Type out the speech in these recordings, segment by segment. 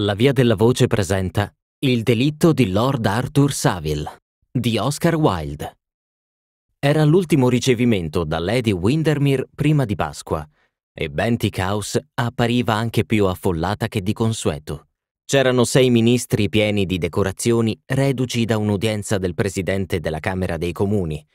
La Via della Voce presenta Il delitto di Lord Arthur Saville di Oscar Wilde. Era l'ultimo ricevimento da Lady Windermere prima di Pasqua e Bentic House appariva anche più affollata che di consueto. C'erano sei ministri pieni di decorazioni reduci da un'udienza del presidente della Camera dei Comuni.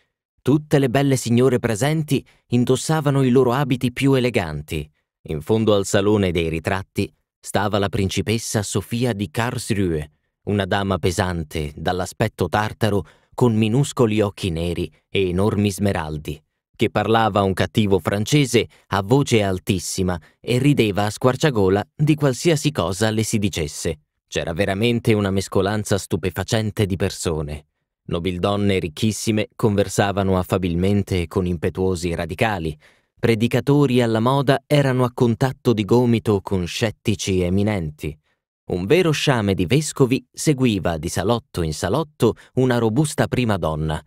Tutte le belle signore presenti indossavano i loro abiti più eleganti. In fondo al salone dei ritratti stava la principessa Sofia di Karlsruhe, una dama pesante, dall'aspetto tartaro, con minuscoli occhi neri e enormi smeraldi, che parlava un cattivo francese a voce altissima e rideva a squarciagola di qualsiasi cosa le si dicesse. C'era veramente una mescolanza stupefacente di persone. Nobildonne ricchissime conversavano affabilmente con impetuosi radicali, predicatori alla moda erano a contatto di gomito con scettici eminenti. Un vero sciame di vescovi seguiva di salotto in salotto una robusta prima donna.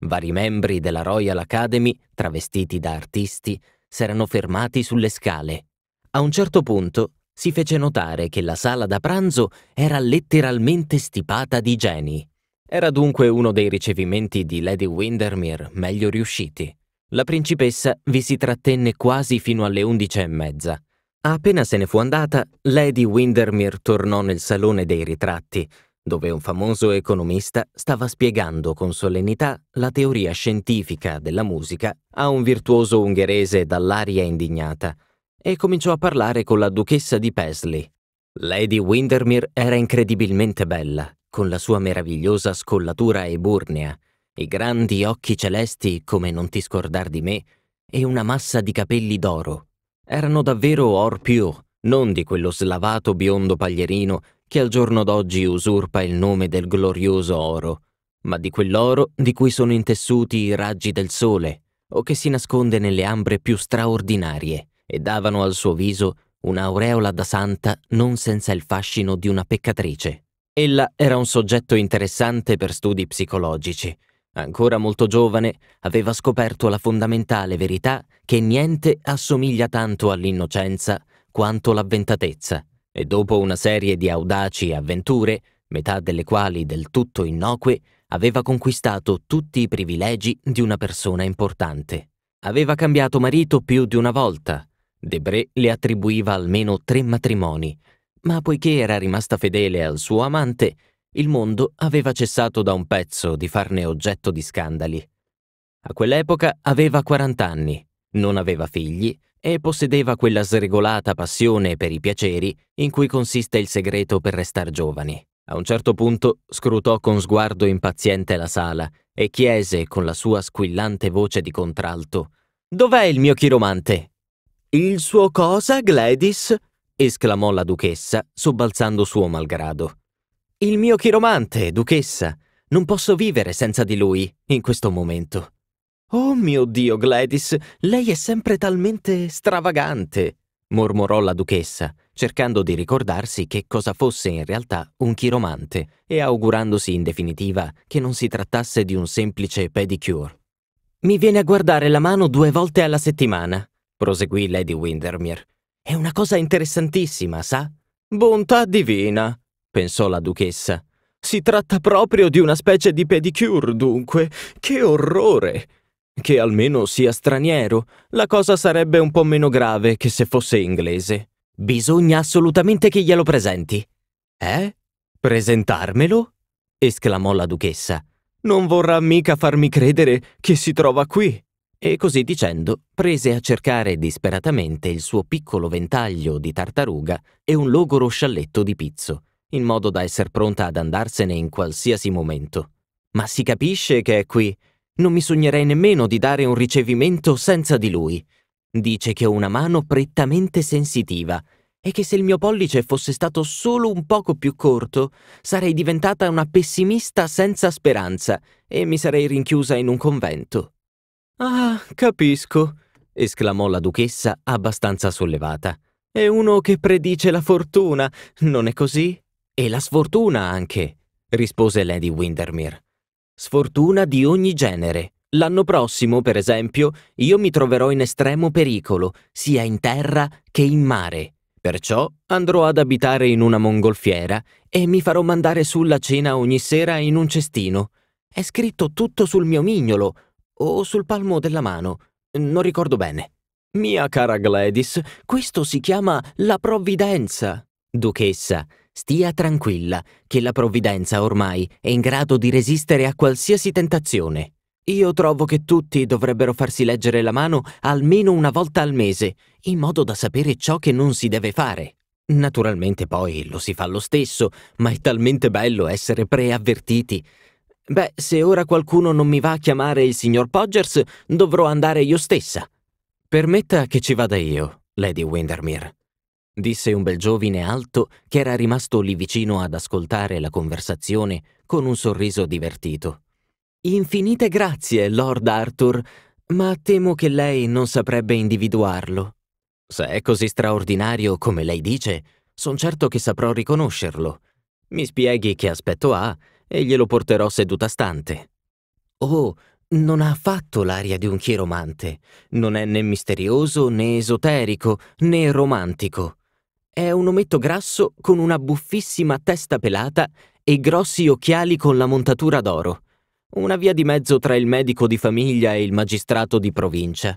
Vari membri della Royal Academy, travestiti da artisti, s'erano fermati sulle scale. A un certo punto si fece notare che la sala da pranzo era letteralmente stipata di geni. Era dunque uno dei ricevimenti di Lady Windermere meglio riusciti la principessa vi si trattenne quasi fino alle undici e mezza. Appena se ne fu andata, Lady Windermere tornò nel salone dei ritratti, dove un famoso economista stava spiegando con solennità la teoria scientifica della musica a un virtuoso ungherese dall'aria indignata, e cominciò a parlare con la duchessa di Paisley. Lady Windermere era incredibilmente bella, con la sua meravigliosa scollatura eburnea, i grandi occhi celesti, come non ti scordar di me, e una massa di capelli d'oro. Erano davvero or più, non di quello slavato biondo paglierino che al giorno d'oggi usurpa il nome del glorioso oro, ma di quell'oro di cui sono intessuti i raggi del sole o che si nasconde nelle ambre più straordinarie e davano al suo viso un'aureola da santa non senza il fascino di una peccatrice. Ella era un soggetto interessante per studi psicologici, ancora molto giovane, aveva scoperto la fondamentale verità che niente assomiglia tanto all'innocenza quanto l'avventatezza, e dopo una serie di audaci avventure, metà delle quali del tutto innocue, aveva conquistato tutti i privilegi di una persona importante. Aveva cambiato marito più di una volta. Debré le attribuiva almeno tre matrimoni, ma poiché era rimasta fedele al suo amante, il mondo aveva cessato da un pezzo di farne oggetto di scandali. A quell'epoca aveva 40 anni, non aveva figli e possedeva quella sregolata passione per i piaceri in cui consiste il segreto per restar giovani. A un certo punto scrutò con sguardo impaziente la sala e chiese con la sua squillante voce di contralto Dov'è il mio chiromante? Il suo cosa, Gladys? esclamò la duchessa, sobbalzando suo malgrado. Il mio chiromante, duchessa. Non posso vivere senza di lui, in questo momento. Oh mio Dio, Gladys, lei è sempre talmente stravagante, mormorò la duchessa, cercando di ricordarsi che cosa fosse in realtà un chiromante e augurandosi in definitiva che non si trattasse di un semplice pedicure. Mi viene a guardare la mano due volte alla settimana, proseguì Lady Windermere. È una cosa interessantissima, sa? Bontà divina, pensò la duchessa. Si tratta proprio di una specie di pedicure, dunque. Che orrore! Che almeno sia straniero, la cosa sarebbe un po' meno grave che se fosse inglese. Bisogna assolutamente che glielo presenti. Eh? Presentarmelo? esclamò la duchessa. Non vorrà mica farmi credere che si trova qui. E così dicendo, prese a cercare disperatamente il suo piccolo ventaglio di tartaruga e un logoro scialletto di pizzo in modo da essere pronta ad andarsene in qualsiasi momento. Ma si capisce che è qui. Non mi sognerei nemmeno di dare un ricevimento senza di lui. Dice che ho una mano prettamente sensitiva e che se il mio pollice fosse stato solo un poco più corto, sarei diventata una pessimista senza speranza e mi sarei rinchiusa in un convento. Ah, capisco, esclamò la duchessa abbastanza sollevata. È uno che predice la fortuna, non è così? E la sfortuna anche, rispose Lady Windermere. Sfortuna di ogni genere. L'anno prossimo, per esempio, io mi troverò in estremo pericolo, sia in terra che in mare. Perciò andrò ad abitare in una mongolfiera e mi farò mandare sulla cena ogni sera in un cestino. È scritto tutto sul mio mignolo o sul palmo della mano, non ricordo bene. Mia cara Gladys, questo si chiama la provvidenza. Duchessa, Stia tranquilla, che la provvidenza ormai è in grado di resistere a qualsiasi tentazione. Io trovo che tutti dovrebbero farsi leggere la mano almeno una volta al mese, in modo da sapere ciò che non si deve fare. Naturalmente poi lo si fa lo stesso, ma è talmente bello essere preavvertiti. Beh, se ora qualcuno non mi va a chiamare il signor Poggers, dovrò andare io stessa. Permetta che ci vada io, Lady Windermere disse un bel giovine alto che era rimasto lì vicino ad ascoltare la conversazione con un sorriso divertito. Infinite grazie, Lord Arthur, ma temo che lei non saprebbe individuarlo. Se è così straordinario come lei dice, son certo che saprò riconoscerlo. Mi spieghi che aspetto ha e glielo porterò seduta stante. Oh, non ha affatto l'aria di un chiromante. Non è né misterioso né esoterico né romantico. È un ometto grasso con una buffissima testa pelata e grossi occhiali con la montatura d'oro. Una via di mezzo tra il medico di famiglia e il magistrato di provincia.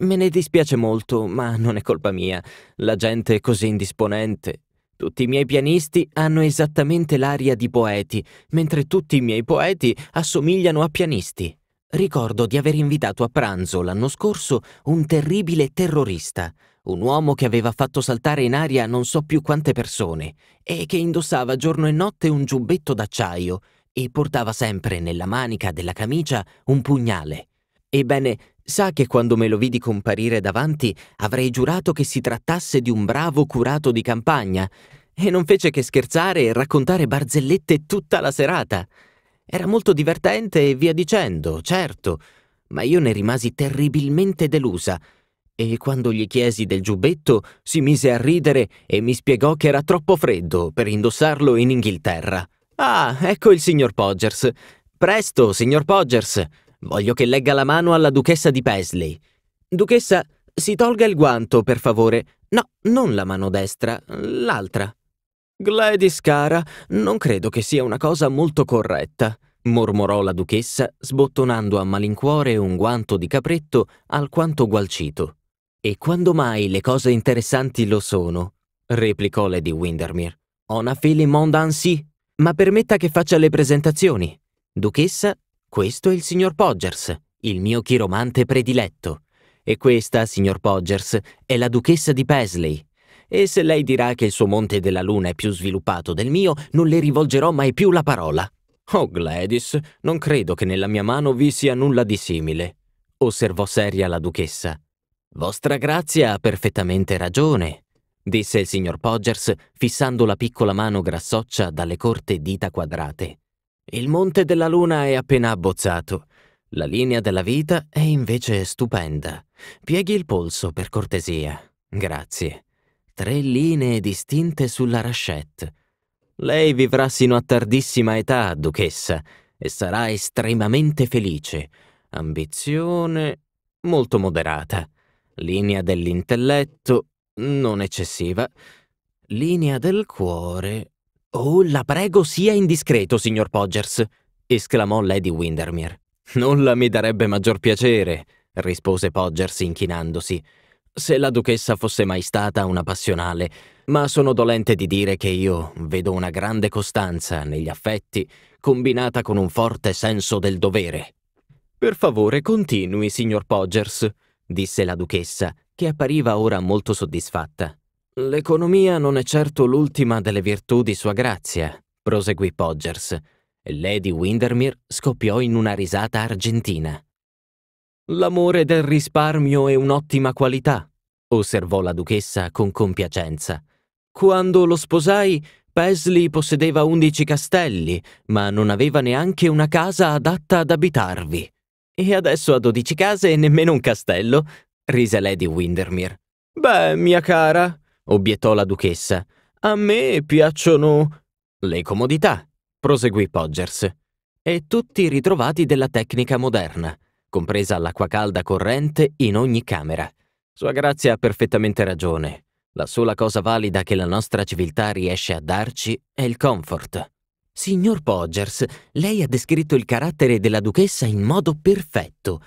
Me ne dispiace molto, ma non è colpa mia. La gente è così indisponente. Tutti i miei pianisti hanno esattamente l'aria di poeti, mentre tutti i miei poeti assomigliano a pianisti. Ricordo di aver invitato a pranzo l'anno scorso un terribile terrorista un uomo che aveva fatto saltare in aria non so più quante persone e che indossava giorno e notte un giubbetto d'acciaio e portava sempre nella manica della camicia un pugnale. Ebbene, sa che quando me lo vidi comparire davanti avrei giurato che si trattasse di un bravo curato di campagna e non fece che scherzare e raccontare barzellette tutta la serata. Era molto divertente e via dicendo, certo, ma io ne rimasi terribilmente delusa e quando gli chiesi del giubbetto si mise a ridere e mi spiegò che era troppo freddo per indossarlo in Inghilterra. Ah, ecco il signor Poggers. Presto, signor Poggers. Voglio che legga la mano alla duchessa di Paisley. Duchessa, si tolga il guanto, per favore. No, non la mano destra, l'altra. Gladys, cara, non credo che sia una cosa molto corretta, mormorò la duchessa, sbottonando a malincuore un guanto di capretto alquanto gualcito. E quando mai le cose interessanti lo sono? replicò Lady Windermere. On a feeling monde ainsi, ma permetta che faccia le presentazioni. Duchessa, questo è il signor Poggers, il mio chiromante prediletto. E questa, signor Poggers, è la duchessa di Paisley. E se lei dirà che il suo monte della luna è più sviluppato del mio, non le rivolgerò mai più la parola. Oh Gladys, non credo che nella mia mano vi sia nulla di simile, osservò seria la duchessa. Vostra grazia ha perfettamente ragione, disse il signor Poggers, fissando la piccola mano grassoccia dalle corte dita quadrate. Il monte della luna è appena abbozzato. La linea della vita è invece stupenda. Pieghi il polso, per cortesia. Grazie. Tre linee distinte sulla rascette. Lei vivrà sino a tardissima età, duchessa, e sarà estremamente felice. Ambizione molto moderata linea dell'intelletto non eccessiva, linea del cuore. Oh, la prego sia indiscreto, signor Poggers, esclamò Lady Windermere. Nulla mi darebbe maggior piacere, rispose Poggers inchinandosi. Se la duchessa fosse mai stata una passionale, ma sono dolente di dire che io vedo una grande costanza negli affetti combinata con un forte senso del dovere. Per favore, continui, signor Poggers, disse la duchessa, che appariva ora molto soddisfatta. L'economia non è certo l'ultima delle virtù di sua grazia, proseguì Poggers, e Lady Windermere scoppiò in una risata argentina. L'amore del risparmio è un'ottima qualità, osservò la duchessa con compiacenza. Quando lo sposai, Paisley possedeva undici castelli, ma non aveva neanche una casa adatta ad abitarvi. E adesso ha dodici case e nemmeno un castello, rise Lady Windermere. Beh, mia cara, obiettò la duchessa, a me piacciono le comodità, proseguì Poggers. E tutti i ritrovati della tecnica moderna, compresa l'acqua calda corrente in ogni camera. Sua Grazia ha perfettamente ragione. La sola cosa valida che la nostra civiltà riesce a darci è il comfort. Signor Poggers, lei ha descritto il carattere della duchessa in modo perfetto.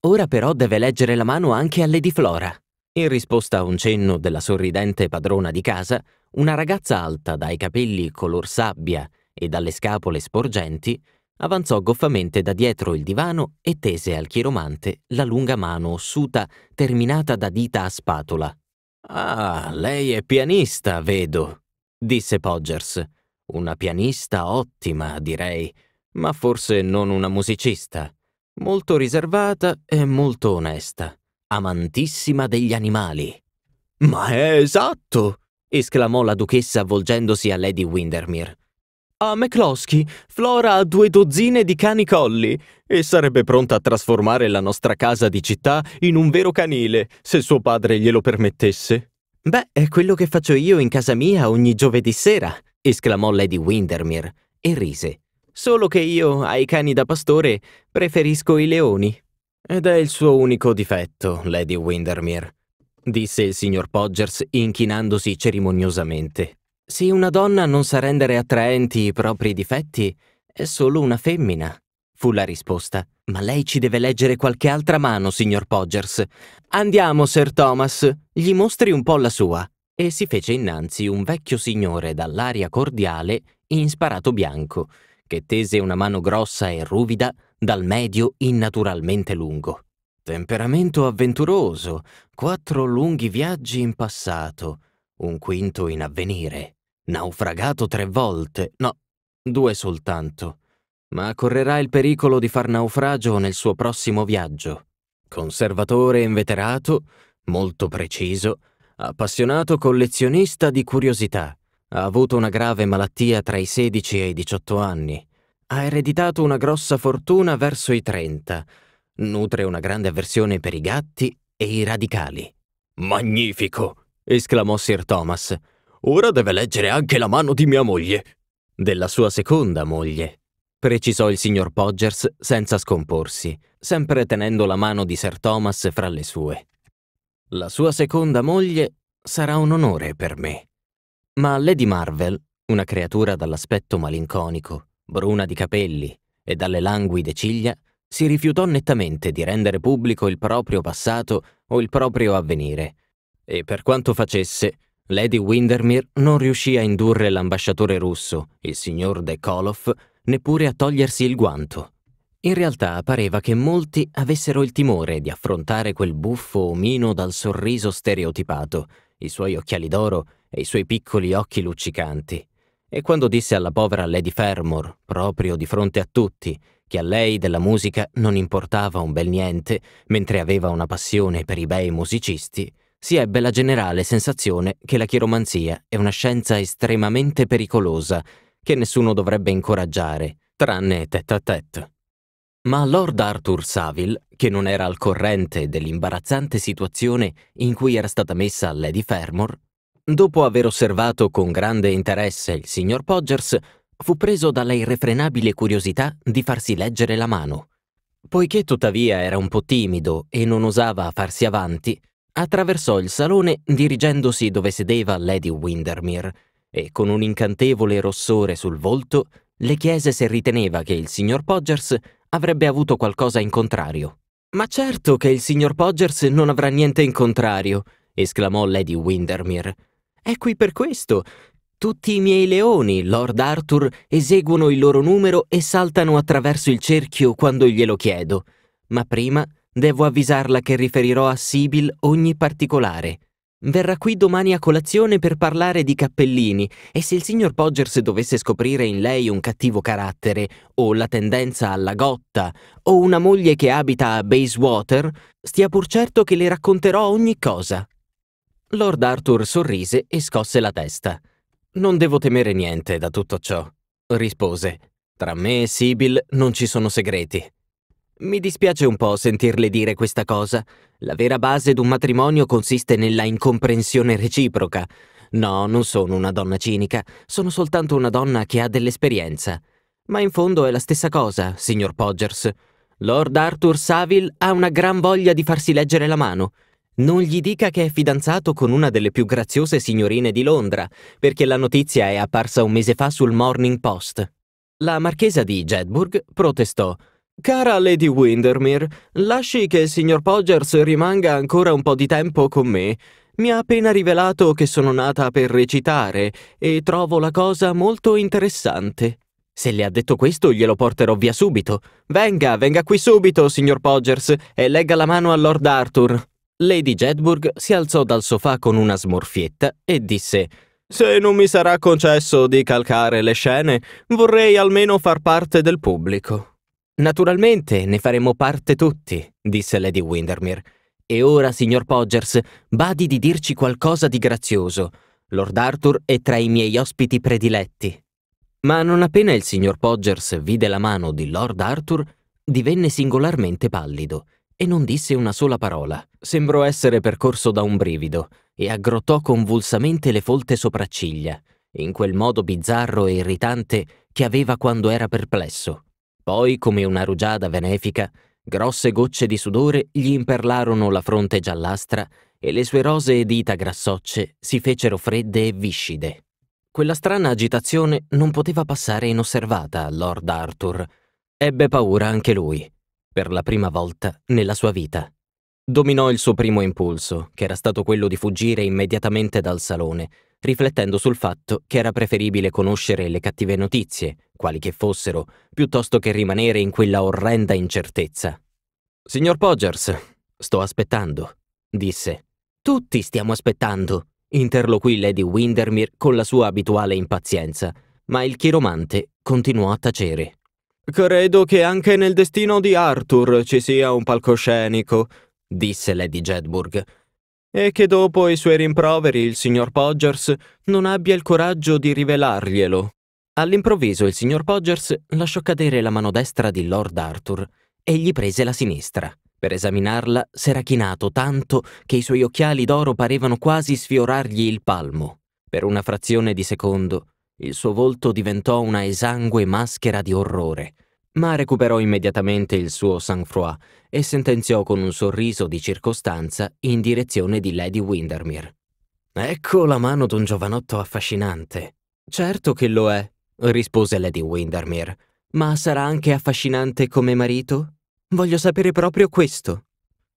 Ora però deve leggere la mano anche a Lady Flora. In risposta a un cenno della sorridente padrona di casa, una ragazza alta dai capelli color sabbia e dalle scapole sporgenti avanzò goffamente da dietro il divano e tese al chiromante la lunga mano ossuta terminata da dita a spatola. Ah, lei è pianista, vedo, disse Poggers. Una pianista ottima, direi, ma forse non una musicista. Molto riservata e molto onesta. Amantissima degli animali. Ma è esatto! esclamò la duchessa volgendosi a Lady Windermere. A McCloskey, Flora ha due dozzine di cani colli e sarebbe pronta a trasformare la nostra casa di città in un vero canile, se suo padre glielo permettesse. Beh, è quello che faccio io in casa mia ogni giovedì sera, esclamò Lady Windermere e rise. Solo che io, ai cani da pastore, preferisco i leoni. Ed è il suo unico difetto, Lady Windermere, disse il signor Poggers inchinandosi cerimoniosamente. Se una donna non sa rendere attraenti i propri difetti, è solo una femmina, fu la risposta. Ma lei ci deve leggere qualche altra mano, signor Poggers. Andiamo, Sir Thomas, gli mostri un po' la sua e si fece innanzi un vecchio signore dall'aria cordiale in sparato bianco, che tese una mano grossa e ruvida dal medio innaturalmente lungo. Temperamento avventuroso, quattro lunghi viaggi in passato, un quinto in avvenire, naufragato tre volte, no, due soltanto, ma correrà il pericolo di far naufragio nel suo prossimo viaggio. Conservatore inveterato, molto preciso, Appassionato collezionista di curiosità, ha avuto una grave malattia tra i 16 e i 18 anni, ha ereditato una grossa fortuna verso i 30, nutre una grande avversione per i gatti e i radicali. Magnifico! esclamò Sir Thomas. Ora deve leggere anche la mano di mia moglie. Della sua seconda moglie, precisò il signor Poggers senza scomporsi, sempre tenendo la mano di Sir Thomas fra le sue. La sua seconda moglie sarà un onore per me. Ma Lady Marvel, una creatura dall'aspetto malinconico, bruna di capelli e dalle languide ciglia, si rifiutò nettamente di rendere pubblico il proprio passato o il proprio avvenire. E per quanto facesse, Lady Windermere non riuscì a indurre l'ambasciatore russo, il signor De Koloff, neppure a togliersi il guanto. In realtà pareva che molti avessero il timore di affrontare quel buffo omino dal sorriso stereotipato, i suoi occhiali d'oro e i suoi piccoli occhi luccicanti. E quando disse alla povera Lady Fermor, proprio di fronte a tutti, che a lei della musica non importava un bel niente, mentre aveva una passione per i bei musicisti, si ebbe la generale sensazione che la chiromanzia è una scienza estremamente pericolosa, che nessuno dovrebbe incoraggiare, tranne tête à tête. Ma Lord Arthur Saville, che non era al corrente dell'imbarazzante situazione in cui era stata messa Lady Fermor, dopo aver osservato con grande interesse il signor Poggers, fu preso dalla irrefrenabile curiosità di farsi leggere la mano. Poiché tuttavia era un po' timido e non osava farsi avanti, attraversò il salone dirigendosi dove sedeva Lady Windermere e con un incantevole rossore sul volto le chiese se riteneva che il signor Poggers avrebbe avuto qualcosa in contrario. Ma certo che il signor Poggers non avrà niente in contrario, esclamò Lady Windermere. È qui per questo. Tutti i miei leoni, Lord Arthur, eseguono il loro numero e saltano attraverso il cerchio quando glielo chiedo. Ma prima devo avvisarla che riferirò a Sibyl ogni particolare. Verrà qui domani a colazione per parlare di cappellini e se il signor Poggers dovesse scoprire in lei un cattivo carattere, o la tendenza alla gotta, o una moglie che abita a Bayswater, stia pur certo che le racconterò ogni cosa. Lord Arthur sorrise e scosse la testa. Non devo temere niente da tutto ciò, rispose. Tra me e Sibyl non ci sono segreti. Mi dispiace un po' sentirle dire questa cosa. La vera base d'un matrimonio consiste nella incomprensione reciproca. No, non sono una donna cinica, sono soltanto una donna che ha dell'esperienza. Ma in fondo è la stessa cosa, signor Podgers. Lord Arthur Saville ha una gran voglia di farsi leggere la mano. Non gli dica che è fidanzato con una delle più graziose signorine di Londra, perché la notizia è apparsa un mese fa sul Morning Post. La marchesa di Jedburgh protestò. Cara Lady Windermere, lasci che il signor Poggers rimanga ancora un po' di tempo con me. Mi ha appena rivelato che sono nata per recitare e trovo la cosa molto interessante. Se le ha detto questo, glielo porterò via subito. Venga, venga qui subito, signor Poggers, e legga la mano a Lord Arthur. Lady Jedburgh si alzò dal sofà con una smorfietta e disse Se non mi sarà concesso di calcare le scene, vorrei almeno far parte del pubblico. Naturalmente ne faremo parte tutti, disse Lady Windermere. E ora, signor Poggers, badi di dirci qualcosa di grazioso. Lord Arthur è tra i miei ospiti prediletti. Ma non appena il signor Poggers vide la mano di Lord Arthur, divenne singolarmente pallido e non disse una sola parola. Sembrò essere percorso da un brivido e aggrottò convulsamente le folte sopracciglia, in quel modo bizzarro e irritante che aveva quando era perplesso. Poi, come una rugiada benefica, grosse gocce di sudore gli imperlarono la fronte giallastra e le sue rosee dita grassocce si fecero fredde e viscide. Quella strana agitazione non poteva passare inosservata a Lord Arthur. Ebbe paura anche lui, per la prima volta nella sua vita. Dominò il suo primo impulso, che era stato quello di fuggire immediatamente dal salone, riflettendo sul fatto che era preferibile conoscere le cattive notizie quali che fossero, piuttosto che rimanere in quella orrenda incertezza. Signor Poggers, sto aspettando, disse. Tutti stiamo aspettando, interloquì Lady Windermere con la sua abituale impazienza, ma il chiromante continuò a tacere. Credo che anche nel destino di Arthur ci sia un palcoscenico, disse Lady Jedburgh, e che dopo i suoi rimproveri il signor Poggers non abbia il coraggio di rivelarglielo. All'improvviso il signor Poggers lasciò cadere la mano destra di Lord Arthur e gli prese la sinistra. Per esaminarla s'era chinato tanto che i suoi occhiali d'oro parevano quasi sfiorargli il palmo. Per una frazione di secondo il suo volto diventò una esangue maschera di orrore, ma recuperò immediatamente il suo sang-froid e sentenziò con un sorriso di circostanza in direzione di Lady Windermere. Ecco la mano d'un giovanotto affascinante. Certo che lo è, rispose Lady Windermere. Ma sarà anche affascinante come marito? Voglio sapere proprio questo.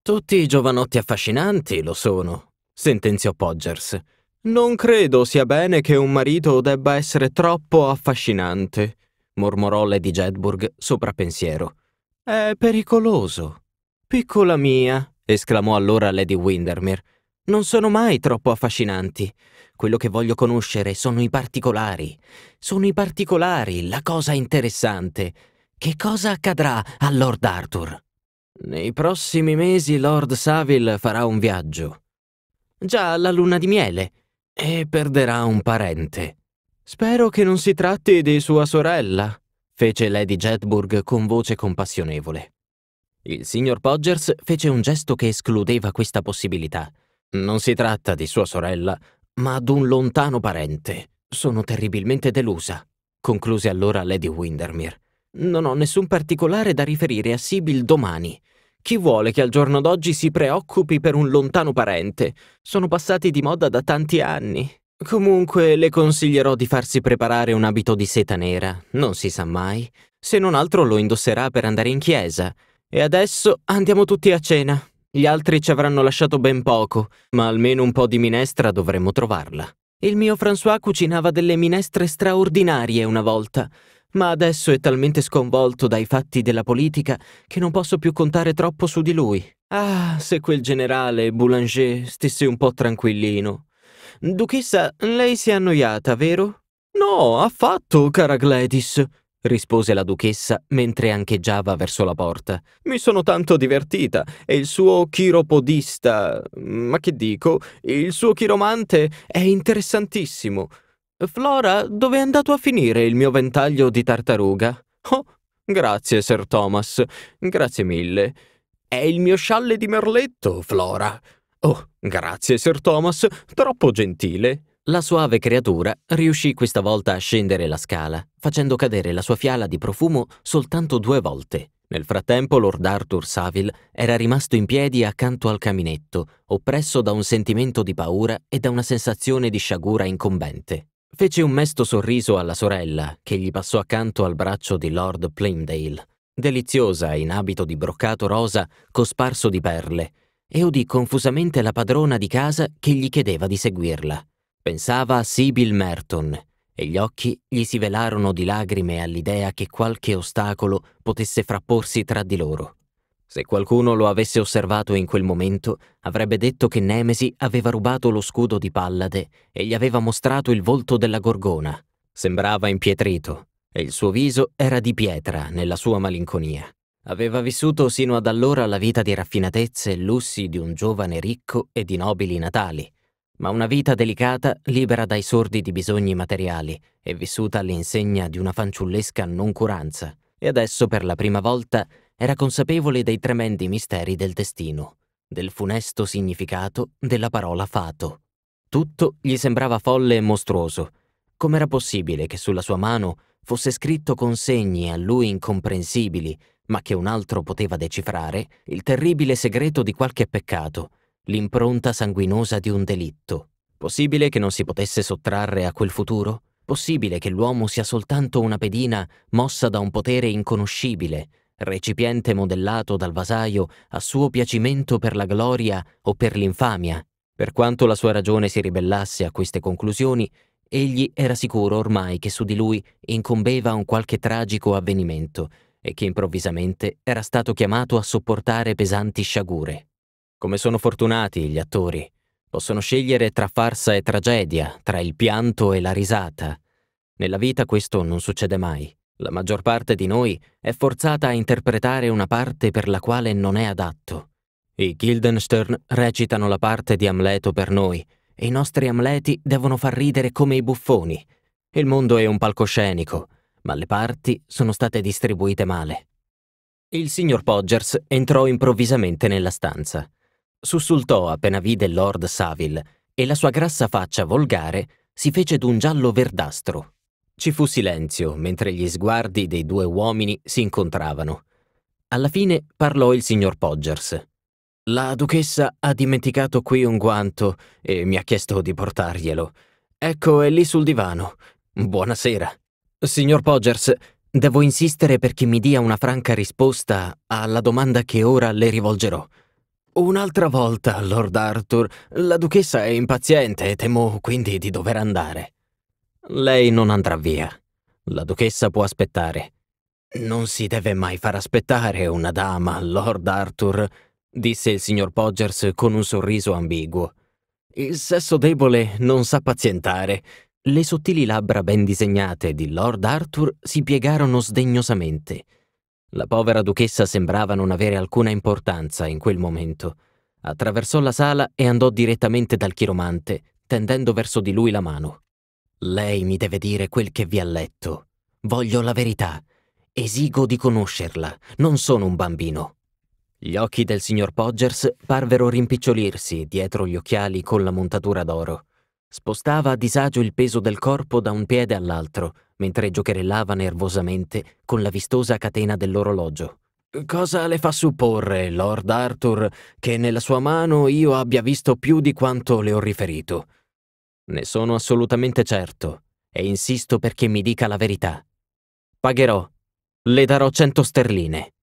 Tutti i giovanotti affascinanti lo sono, sentenziò Poggers. Non credo sia bene che un marito debba essere troppo affascinante, mormorò Lady Jedburgh sopra pensiero. È pericoloso. Piccola mia, esclamò allora Lady Windermere, non sono mai troppo affascinanti. Quello che voglio conoscere sono i particolari. Sono i particolari, la cosa interessante. Che cosa accadrà a Lord Arthur? Nei prossimi mesi Lord Saville farà un viaggio. Già alla luna di miele. E perderà un parente. Spero che non si tratti di sua sorella, fece Lady Jedburgh con voce compassionevole. Il signor Poggers fece un gesto che escludeva questa possibilità. Non si tratta di sua sorella, ma ad un lontano parente. Sono terribilmente delusa, concluse allora Lady Windermere. Non ho nessun particolare da riferire a Sibyl domani. Chi vuole che al giorno d'oggi si preoccupi per un lontano parente? Sono passati di moda da tanti anni. Comunque le consiglierò di farsi preparare un abito di seta nera, non si sa mai. Se non altro lo indosserà per andare in chiesa. E adesso andiamo tutti a cena. Gli altri ci avranno lasciato ben poco, ma almeno un po' di minestra dovremmo trovarla. Il mio François cucinava delle minestre straordinarie una volta, ma adesso è talmente sconvolto dai fatti della politica che non posso più contare troppo su di lui. Ah, se quel generale Boulanger stesse un po' tranquillino. Duchessa, lei si è annoiata, vero? No, affatto, cara Gladys rispose la duchessa mentre ancheggiava verso la porta. Mi sono tanto divertita e il suo chiropodista, ma che dico, il suo chiromante è interessantissimo. Flora, dove è andato a finire il mio ventaglio di tartaruga? Oh, grazie, Sir Thomas, grazie mille. È il mio scialle di merletto, Flora. Oh, grazie, Sir Thomas, troppo gentile. La suave creatura riuscì questa volta a scendere la scala, facendo cadere la sua fiala di profumo soltanto due volte. Nel frattempo Lord Arthur Saville era rimasto in piedi accanto al caminetto, oppresso da un sentimento di paura e da una sensazione di sciagura incombente. Fece un mesto sorriso alla sorella, che gli passò accanto al braccio di Lord Plymdale, deliziosa in abito di broccato rosa cosparso di perle, e udì confusamente la padrona di casa che gli chiedeva di seguirla. Pensava a Sibyl Merton e gli occhi gli si velarono di lagrime all'idea che qualche ostacolo potesse frapporsi tra di loro. Se qualcuno lo avesse osservato in quel momento, avrebbe detto che Nemesi aveva rubato lo scudo di Pallade e gli aveva mostrato il volto della Gorgona. Sembrava impietrito, e il suo viso era di pietra nella sua malinconia. Aveva vissuto sino ad allora la vita di raffinatezze e lussi di un giovane ricco e di nobili natali, ma una vita delicata, libera dai sordidi bisogni materiali e vissuta all'insegna di una fanciullesca noncuranza. E adesso, per la prima volta, era consapevole dei tremendi misteri del destino, del funesto significato della parola fato. Tutto gli sembrava folle e mostruoso. Com'era possibile che sulla sua mano fosse scritto con segni a lui incomprensibili, ma che un altro poteva decifrare, il terribile segreto di qualche peccato – l'impronta sanguinosa di un delitto. Possibile che non si potesse sottrarre a quel futuro? Possibile che l'uomo sia soltanto una pedina mossa da un potere inconoscibile, recipiente modellato dal vasaio a suo piacimento per la gloria o per l'infamia? Per quanto la sua ragione si ribellasse a queste conclusioni, egli era sicuro ormai che su di lui incombeva un qualche tragico avvenimento e che improvvisamente era stato chiamato a sopportare pesanti sciagure. Come sono fortunati gli attori. Possono scegliere tra farsa e tragedia, tra il pianto e la risata. Nella vita questo non succede mai. La maggior parte di noi è forzata a interpretare una parte per la quale non è adatto. I Guildenstern recitano la parte di Amleto per noi e i nostri Amleti devono far ridere come i buffoni. Il mondo è un palcoscenico, ma le parti sono state distribuite male. Il signor Poggers entrò improvvisamente nella stanza. Sussultò appena vide Lord Saville e la sua grassa faccia volgare si fece d'un giallo verdastro. Ci fu silenzio mentre gli sguardi dei due uomini si incontravano. Alla fine parlò il signor Poggers. La duchessa ha dimenticato qui un guanto e mi ha chiesto di portarglielo. Ecco, è lì sul divano. Buonasera. Signor Poggers, devo insistere perché mi dia una franca risposta alla domanda che ora le rivolgerò. Un'altra volta, Lord Arthur. La duchessa è impaziente e temo quindi di dover andare. Lei non andrà via. La duchessa può aspettare. Non si deve mai far aspettare una dama, Lord Arthur, disse il signor Poggers con un sorriso ambiguo. Il sesso debole non sa pazientare. Le sottili labbra ben disegnate di Lord Arthur si piegarono sdegnosamente. La povera duchessa sembrava non avere alcuna importanza in quel momento. Attraversò la sala e andò direttamente dal chiromante, tendendo verso di lui la mano. Lei mi deve dire quel che vi ha letto. Voglio la verità. Esigo di conoscerla. Non sono un bambino. Gli occhi del signor Poggers parvero rimpicciolirsi dietro gli occhiali con la montatura d'oro. Spostava a disagio il peso del corpo da un piede all'altro, mentre giocherellava nervosamente con la vistosa catena dell'orologio. Cosa le fa supporre, Lord Arthur, che nella sua mano io abbia visto più di quanto le ho riferito? Ne sono assolutamente certo e insisto perché mi dica la verità. Pagherò. Le darò cento sterline.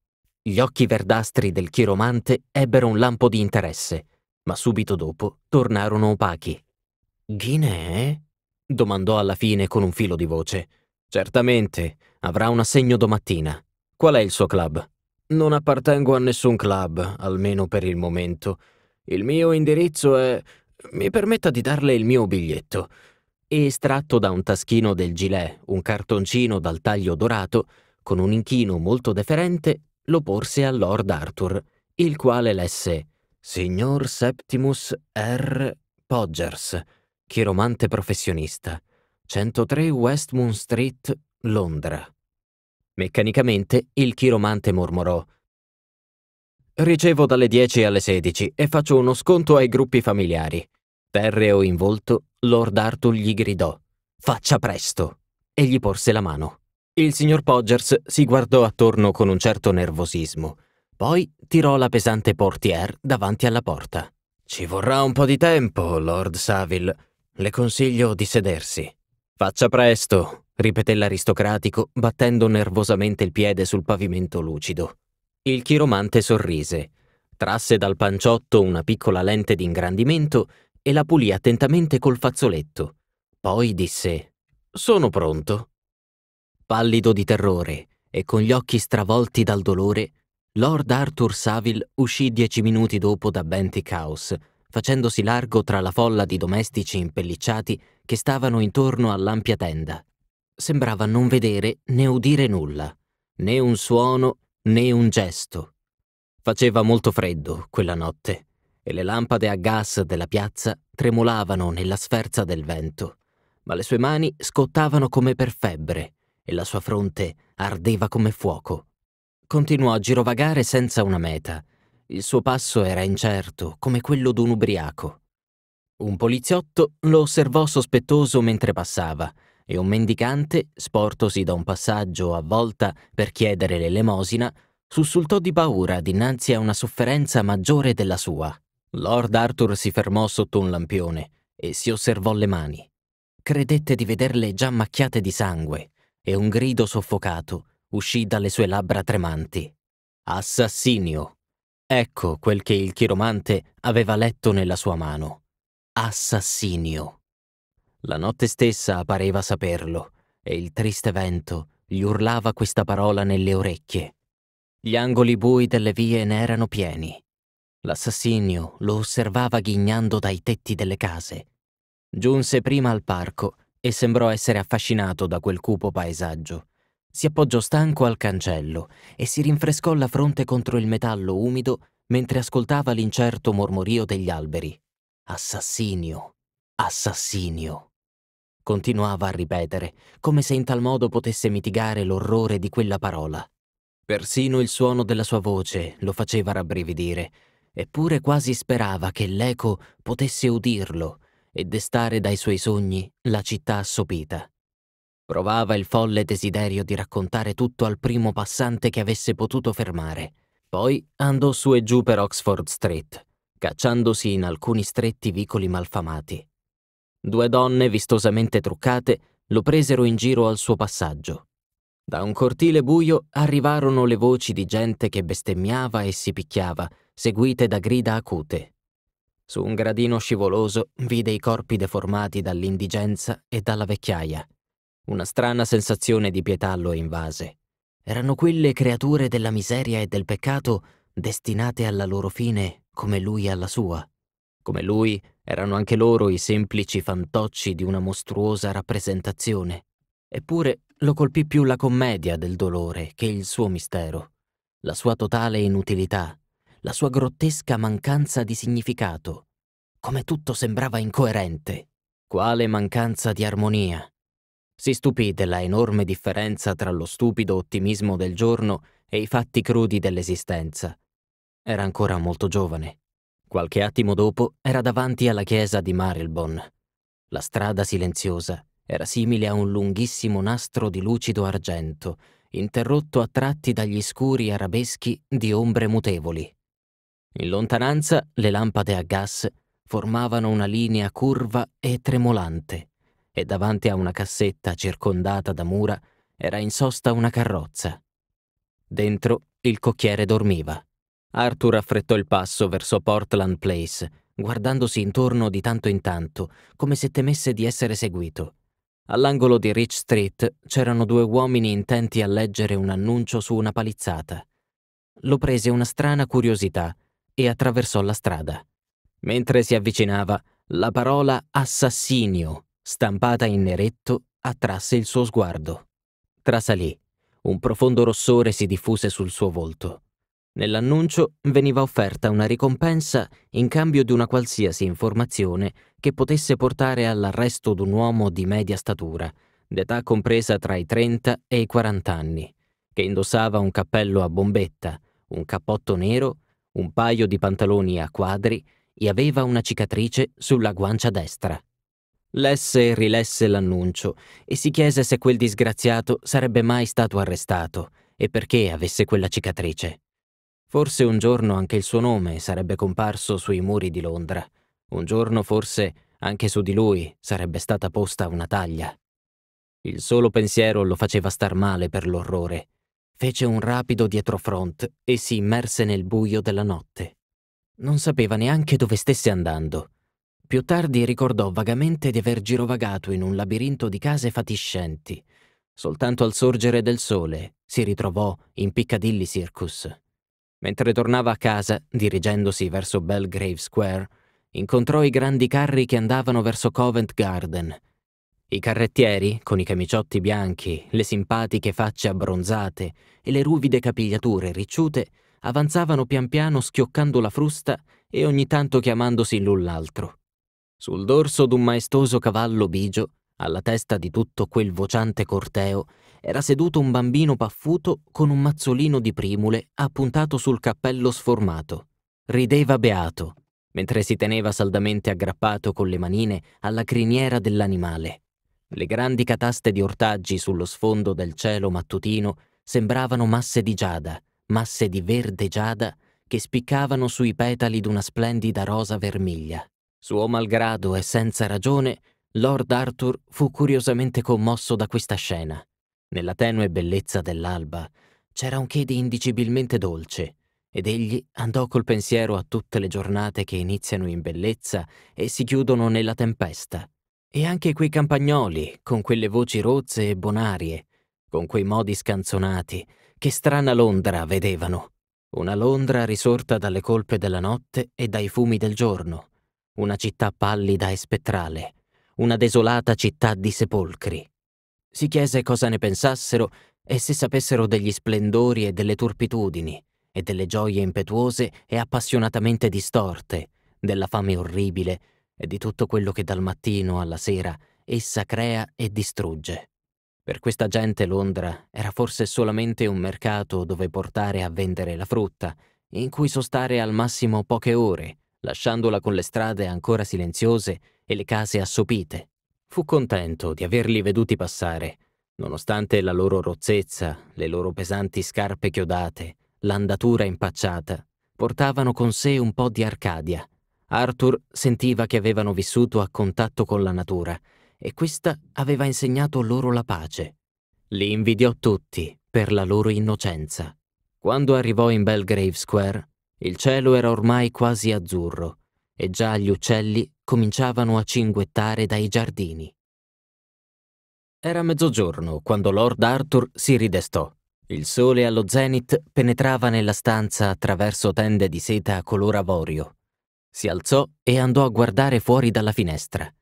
Gli occhi verdastri del chiromante ebbero un lampo di interesse, ma subito dopo tornarono opachi. Ghinee? Eh? domandò alla fine con un filo di voce. Certamente, avrà un assegno domattina. Qual è il suo club? Non appartengo a nessun club, almeno per il momento. Il mio indirizzo è... Mi permetta di darle il mio biglietto. E estratto da un taschino del gilet un cartoncino dal taglio dorato, con un inchino molto deferente, lo porse a Lord Arthur, il quale lesse Signor Septimus R. Podgers, chiromante professionista. 103 Westmoon Street, Londra. Meccanicamente il chiromante mormorò. Ricevo dalle 10 alle 16 e faccio uno sconto ai gruppi familiari. Terreo in volto, Lord Arthur gli gridò. Faccia presto! E gli porse la mano. Il signor Poggers si guardò attorno con un certo nervosismo. Poi tirò la pesante portiere davanti alla porta. Ci vorrà un po' di tempo, Lord Saville. Le consiglio di sedersi. Faccia presto, ripeté l'aristocratico, battendo nervosamente il piede sul pavimento lucido. Il chiromante sorrise, trasse dal panciotto una piccola lente d'ingrandimento e la pulì attentamente col fazzoletto. Poi disse: Sono pronto. Pallido di terrore e con gli occhi stravolti dal dolore, Lord Arthur Saville uscì dieci minuti dopo da Bentic House facendosi largo tra la folla di domestici impellicciati che stavano intorno all'ampia tenda. Sembrava non vedere né udire nulla, né un suono né un gesto. Faceva molto freddo quella notte e le lampade a gas della piazza tremolavano nella sferza del vento, ma le sue mani scottavano come per febbre e la sua fronte ardeva come fuoco. Continuò a girovagare senza una meta, il suo passo era incerto, come quello d'un ubriaco. Un poliziotto lo osservò sospettoso mentre passava e un mendicante, sportosi da un passaggio a volta per chiedere l'elemosina, sussultò di paura dinanzi a una sofferenza maggiore della sua. Lord Arthur si fermò sotto un lampione e si osservò le mani. Credette di vederle già macchiate di sangue e un grido soffocato uscì dalle sue labbra tremanti. Assassinio! Ecco quel che il chiromante aveva letto nella sua mano. Assassinio. La notte stessa pareva saperlo, e il triste vento gli urlava questa parola nelle orecchie. Gli angoli bui delle vie ne erano pieni. L'assassinio lo osservava ghignando dai tetti delle case. Giunse prima al parco e sembrò essere affascinato da quel cupo paesaggio. Si appoggiò stanco al cancello e si rinfrescò la fronte contro il metallo umido mentre ascoltava l'incerto mormorio degli alberi. Assassinio, assassinio. Continuava a ripetere, come se in tal modo potesse mitigare l'orrore di quella parola. Persino il suono della sua voce lo faceva rabbrividire, eppure quasi sperava che l'eco potesse udirlo e destare dai suoi sogni la città assopita. Provava il folle desiderio di raccontare tutto al primo passante che avesse potuto fermare. Poi andò su e giù per Oxford Street, cacciandosi in alcuni stretti vicoli malfamati. Due donne vistosamente truccate lo presero in giro al suo passaggio. Da un cortile buio arrivarono le voci di gente che bestemmiava e si picchiava, seguite da grida acute. Su un gradino scivoloso vide i corpi deformati dall'indigenza e dalla vecchiaia una strana sensazione di pietà lo invase. Erano quelle creature della miseria e del peccato destinate alla loro fine come lui alla sua. Come lui erano anche loro i semplici fantocci di una mostruosa rappresentazione. Eppure lo colpì più la commedia del dolore che il suo mistero, la sua totale inutilità, la sua grottesca mancanza di significato. Come tutto sembrava incoerente. Quale mancanza di armonia, si stupì della enorme differenza tra lo stupido ottimismo del giorno e i fatti crudi dell'esistenza. Era ancora molto giovane. Qualche attimo dopo era davanti alla chiesa di Marylebone. La strada silenziosa era simile a un lunghissimo nastro di lucido argento, interrotto a tratti dagli scuri arabeschi di ombre mutevoli. In lontananza le lampade a gas formavano una linea curva e tremolante e davanti a una cassetta circondata da mura era in sosta una carrozza. Dentro il cocchiere dormiva. Arthur affrettò il passo verso Portland Place, guardandosi intorno di tanto in tanto, come se temesse di essere seguito. All'angolo di Rich Street c'erano due uomini intenti a leggere un annuncio su una palizzata. Lo prese una strana curiosità e attraversò la strada. Mentre si avvicinava, la parola assassinio stampata in neretto, attrasse il suo sguardo. Trasalì. Un profondo rossore si diffuse sul suo volto. Nell'annuncio veniva offerta una ricompensa in cambio di una qualsiasi informazione che potesse portare all'arresto d'un uomo di media statura, d'età compresa tra i 30 e i 40 anni, che indossava un cappello a bombetta, un cappotto nero, un paio di pantaloni a quadri e aveva una cicatrice sulla guancia destra. Lesse e rilesse l'annuncio e si chiese se quel disgraziato sarebbe mai stato arrestato e perché avesse quella cicatrice. Forse un giorno anche il suo nome sarebbe comparso sui muri di Londra. Un giorno forse anche su di lui sarebbe stata posta una taglia. Il solo pensiero lo faceva star male per l'orrore. Fece un rapido dietrofront e si immerse nel buio della notte. Non sapeva neanche dove stesse andando. Più tardi ricordò vagamente di aver girovagato in un labirinto di case fatiscenti. Soltanto al sorgere del sole si ritrovò in Piccadilly Circus. Mentre tornava a casa, dirigendosi verso Belgrave Square, incontrò i grandi carri che andavano verso Covent Garden. I carrettieri, con i camiciotti bianchi, le simpatiche facce abbronzate e le ruvide capigliature ricciute, avanzavano pian piano schioccando la frusta e ogni tanto chiamandosi l'un l'altro. Sul dorso d'un maestoso cavallo bigio, alla testa di tutto quel vociante corteo, era seduto un bambino paffuto con un mazzolino di primule appuntato sul cappello sformato. Rideva beato, mentre si teneva saldamente aggrappato con le manine alla criniera dell'animale. Le grandi cataste di ortaggi sullo sfondo del cielo mattutino sembravano masse di giada, masse di verde giada che spiccavano sui petali d'una splendida rosa vermiglia. Suo malgrado e senza ragione, Lord Arthur fu curiosamente commosso da questa scena. Nella tenue bellezza dell'alba c'era un che di indicibilmente dolce, ed egli andò col pensiero a tutte le giornate che iniziano in bellezza e si chiudono nella tempesta. E anche quei campagnoli, con quelle voci rozze e bonarie, con quei modi scanzonati, che strana Londra vedevano. Una Londra risorta dalle colpe della notte e dai fumi del giorno, una città pallida e spettrale, una desolata città di sepolcri. Si chiese cosa ne pensassero e se sapessero degli splendori e delle turpitudini, e delle gioie impetuose e appassionatamente distorte, della fame orribile e di tutto quello che dal mattino alla sera essa crea e distrugge. Per questa gente Londra era forse solamente un mercato dove portare a vendere la frutta, in cui sostare al massimo poche ore, lasciandola con le strade ancora silenziose e le case assopite. Fu contento di averli veduti passare, nonostante la loro rozzezza, le loro pesanti scarpe chiodate, l'andatura impacciata, portavano con sé un po' di Arcadia. Arthur sentiva che avevano vissuto a contatto con la natura e questa aveva insegnato loro la pace. Li invidiò tutti per la loro innocenza. Quando arrivò in Belgrave Square, il cielo era ormai quasi azzurro e già gli uccelli cominciavano a cinguettare dai giardini. Era mezzogiorno quando Lord Arthur si ridestò. Il sole allo zenit penetrava nella stanza attraverso tende di seta a color avorio. Si alzò e andò a guardare fuori dalla finestra.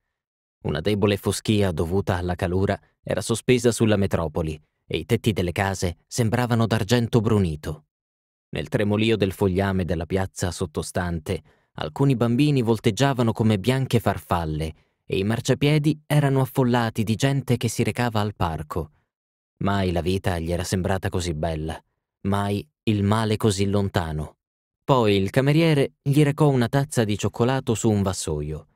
Una debole foschia dovuta alla calura era sospesa sulla metropoli e i tetti delle case sembravano d'argento brunito. Nel tremolio del fogliame della piazza sottostante, alcuni bambini volteggiavano come bianche farfalle e i marciapiedi erano affollati di gente che si recava al parco. Mai la vita gli era sembrata così bella, mai il male così lontano. Poi il cameriere gli recò una tazza di cioccolato su un vassoio.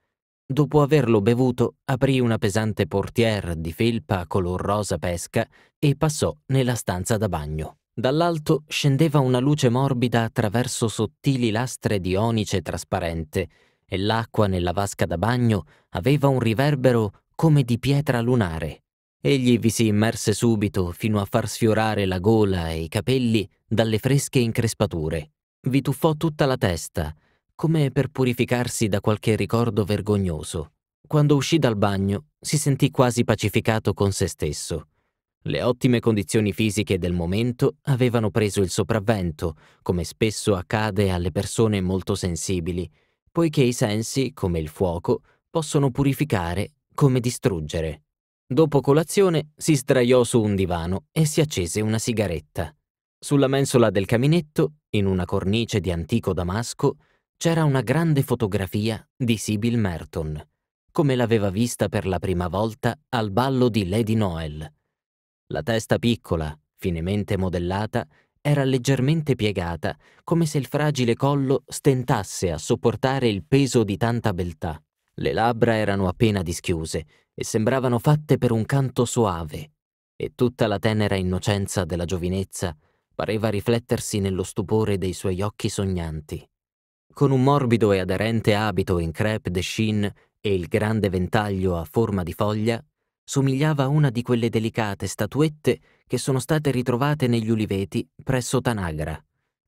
Dopo averlo bevuto, aprì una pesante portière di felpa color rosa pesca e passò nella stanza da bagno. Dall'alto scendeva una luce morbida attraverso sottili lastre di onice trasparente e l'acqua nella vasca da bagno aveva un riverbero come di pietra lunare. Egli vi si immerse subito fino a far sfiorare la gola e i capelli dalle fresche increspature. Vi tuffò tutta la testa, come per purificarsi da qualche ricordo vergognoso. Quando uscì dal bagno si sentì quasi pacificato con se stesso. Le ottime condizioni fisiche del momento avevano preso il sopravvento, come spesso accade alle persone molto sensibili, poiché i sensi, come il fuoco, possono purificare come distruggere. Dopo colazione si sdraiò su un divano e si accese una sigaretta. Sulla mensola del caminetto, in una cornice di antico damasco, c'era una grande fotografia di Sibyl Merton, come l'aveva vista per la prima volta al ballo di Lady Noel. La testa piccola, finemente modellata, era leggermente piegata, come se il fragile collo stentasse a sopportare il peso di tanta beltà. Le labbra erano appena dischiuse e sembravano fatte per un canto soave, e tutta la tenera innocenza della giovinezza pareva riflettersi nello stupore dei suoi occhi sognanti. Con un morbido e aderente abito in crepe de chine e il grande ventaglio a forma di foglia, somigliava a una di quelle delicate statuette che sono state ritrovate negli uliveti presso Tanagra.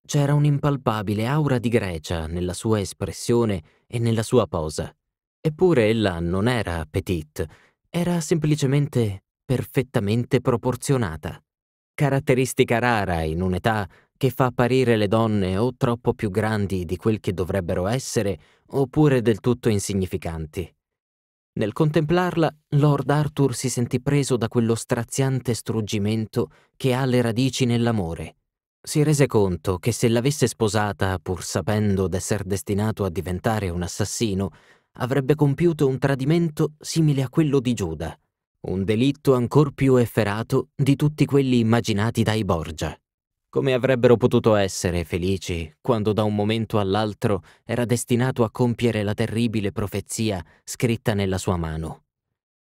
C'era un'impalpabile aura di Grecia nella sua espressione e nella sua posa. Eppure ella non era petite, era semplicemente perfettamente proporzionata. Caratteristica rara in un'età che fa apparire le donne o troppo più grandi di quel che dovrebbero essere oppure del tutto insignificanti. Nel contemplarla, Lord Arthur si sentì preso da quello straziante struggimento che ha le radici nell'amore. Si rese conto che se l'avesse sposata, pur sapendo d'esser destinato a diventare un assassino, avrebbe compiuto un tradimento simile a quello di Giuda, un delitto ancor più efferato di tutti quelli immaginati dai Borgia. Come avrebbero potuto essere felici quando da un momento all'altro era destinato a compiere la terribile profezia scritta nella sua mano?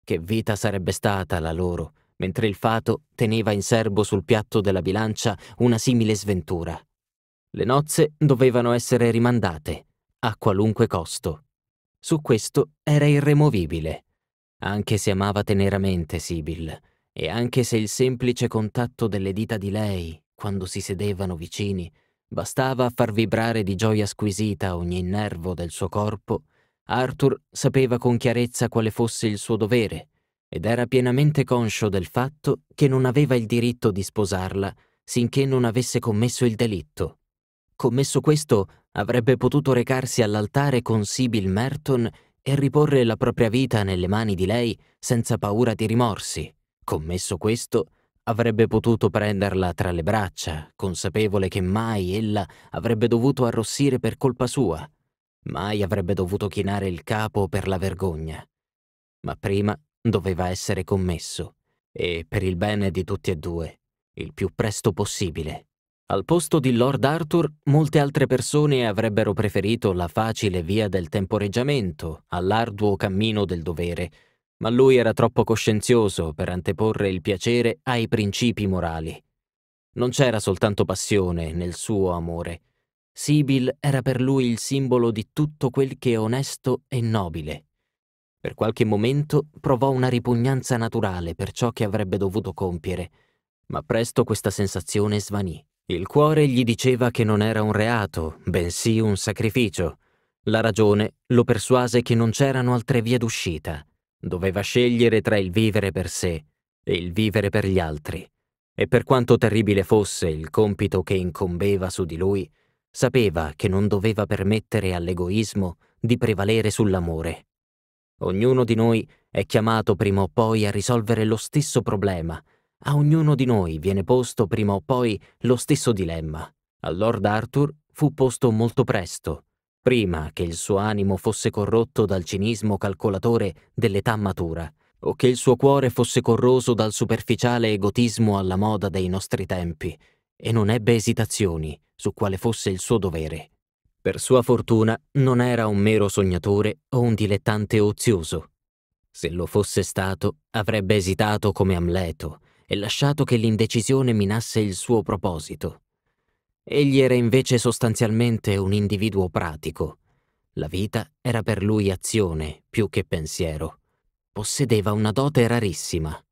Che vita sarebbe stata la loro, mentre il fato teneva in serbo sul piatto della bilancia una simile sventura. Le nozze dovevano essere rimandate, a qualunque costo. Su questo era irremovibile, anche se amava teneramente Sibyl, e anche se il semplice contatto delle dita di lei quando si sedevano vicini, bastava a far vibrare di gioia squisita ogni nervo del suo corpo, Arthur sapeva con chiarezza quale fosse il suo dovere ed era pienamente conscio del fatto che non aveva il diritto di sposarla sinché non avesse commesso il delitto. Commesso questo, avrebbe potuto recarsi all'altare con Sibyl Merton e riporre la propria vita nelle mani di lei senza paura di rimorsi. Commesso questo, Avrebbe potuto prenderla tra le braccia, consapevole che mai ella avrebbe dovuto arrossire per colpa sua, mai avrebbe dovuto chinare il capo per la vergogna. Ma prima doveva essere commesso, e per il bene di tutti e due, il più presto possibile. Al posto di Lord Arthur, molte altre persone avrebbero preferito la facile via del temporeggiamento all'arduo cammino del dovere, ma lui era troppo coscienzioso per anteporre il piacere ai principi morali. Non c'era soltanto passione nel suo amore. Sibyl era per lui il simbolo di tutto quel che è onesto e nobile. Per qualche momento provò una ripugnanza naturale per ciò che avrebbe dovuto compiere, ma presto questa sensazione svanì. Il cuore gli diceva che non era un reato, bensì un sacrificio. La ragione lo persuase che non c'erano altre vie d'uscita. Doveva scegliere tra il vivere per sé e il vivere per gli altri. E per quanto terribile fosse il compito che incombeva su di lui, sapeva che non doveva permettere all'egoismo di prevalere sull'amore. Ognuno di noi è chiamato prima o poi a risolvere lo stesso problema. A ognuno di noi viene posto prima o poi lo stesso dilemma. A Lord Arthur fu posto molto presto prima che il suo animo fosse corrotto dal cinismo calcolatore dell'età matura, o che il suo cuore fosse corroso dal superficiale egotismo alla moda dei nostri tempi, e non ebbe esitazioni su quale fosse il suo dovere. Per sua fortuna non era un mero sognatore o un dilettante ozioso. Se lo fosse stato, avrebbe esitato come Amleto e lasciato che l'indecisione minasse il suo proposito. Egli era invece sostanzialmente un individuo pratico. La vita era per lui azione più che pensiero. Possedeva una dote rarissima,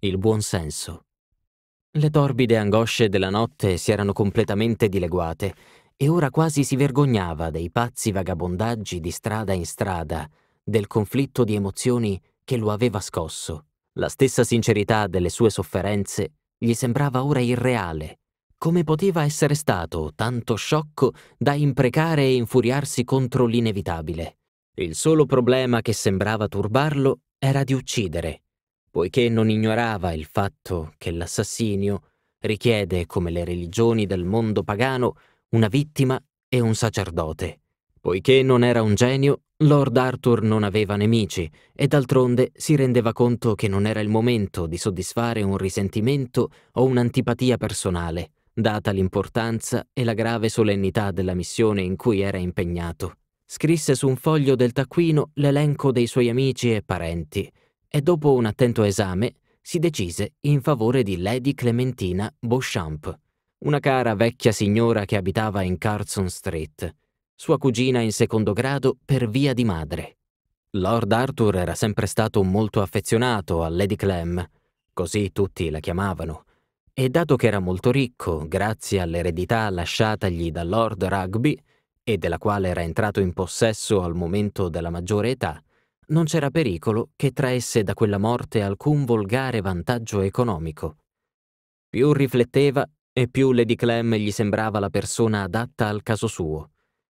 il buon senso. Le torbide angosce della notte si erano completamente dileguate e ora quasi si vergognava dei pazzi vagabondaggi di strada in strada, del conflitto di emozioni che lo aveva scosso. La stessa sincerità delle sue sofferenze gli sembrava ora irreale, come poteva essere stato tanto sciocco da imprecare e infuriarsi contro l'inevitabile. Il solo problema che sembrava turbarlo era di uccidere, poiché non ignorava il fatto che l'assassinio richiede, come le religioni del mondo pagano, una vittima e un sacerdote. Poiché non era un genio, Lord Arthur non aveva nemici e d'altronde si rendeva conto che non era il momento di soddisfare un risentimento o un'antipatia personale data l'importanza e la grave solennità della missione in cui era impegnato. Scrisse su un foglio del taccuino l'elenco dei suoi amici e parenti e dopo un attento esame si decise in favore di Lady Clementina Beauchamp, una cara vecchia signora che abitava in Carson Street, sua cugina in secondo grado per via di madre. Lord Arthur era sempre stato molto affezionato a Lady Clem, così tutti la chiamavano, e dato che era molto ricco grazie all'eredità lasciatagli da Lord Rugby e della quale era entrato in possesso al momento della maggiore età, non c'era pericolo che traesse da quella morte alcun volgare vantaggio economico. Più rifletteva e più Lady Clem gli sembrava la persona adatta al caso suo,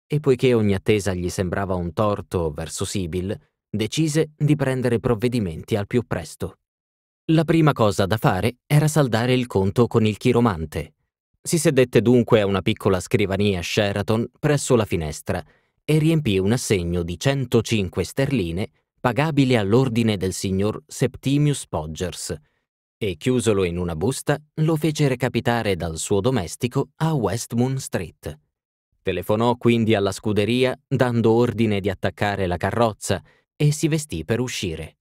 e poiché ogni attesa gli sembrava un torto verso Sibyl, decise di prendere provvedimenti al più presto. La prima cosa da fare era saldare il conto con il chiromante. Si sedette dunque a una piccola scrivania Sheraton presso la finestra e riempì un assegno di 105 sterline pagabile all'ordine del signor Septimius Poggers e chiusolo in una busta lo fece recapitare dal suo domestico a Westmoon Street. Telefonò quindi alla scuderia dando ordine di attaccare la carrozza e si vestì per uscire.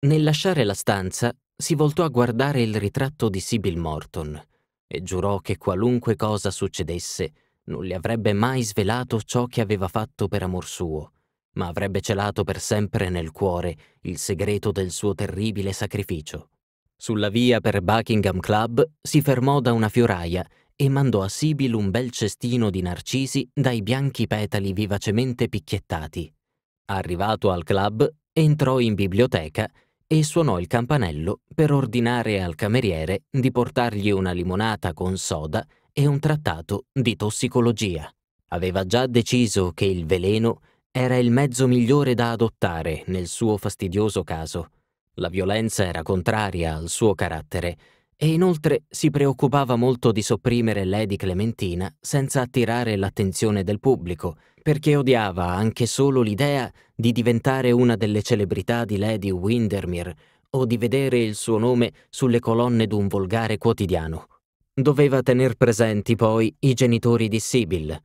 Nel lasciare la stanza si voltò a guardare il ritratto di Sibyl Morton e giurò che qualunque cosa succedesse non le avrebbe mai svelato ciò che aveva fatto per amor suo, ma avrebbe celato per sempre nel cuore il segreto del suo terribile sacrificio. Sulla via per Buckingham Club si fermò da una fioraia e mandò a Sibyl un bel cestino di narcisi dai bianchi petali vivacemente picchiettati. Arrivato al club, entrò in biblioteca e suonò il campanello per ordinare al cameriere di portargli una limonata con soda e un trattato di tossicologia. Aveva già deciso che il veleno era il mezzo migliore da adottare nel suo fastidioso caso. La violenza era contraria al suo carattere e inoltre si preoccupava molto di sopprimere Lady Clementina senza attirare l'attenzione del pubblico, perché odiava anche solo l'idea di diventare una delle celebrità di Lady Windermere o di vedere il suo nome sulle colonne d'un volgare quotidiano. Doveva tener presenti poi i genitori di Sibyl,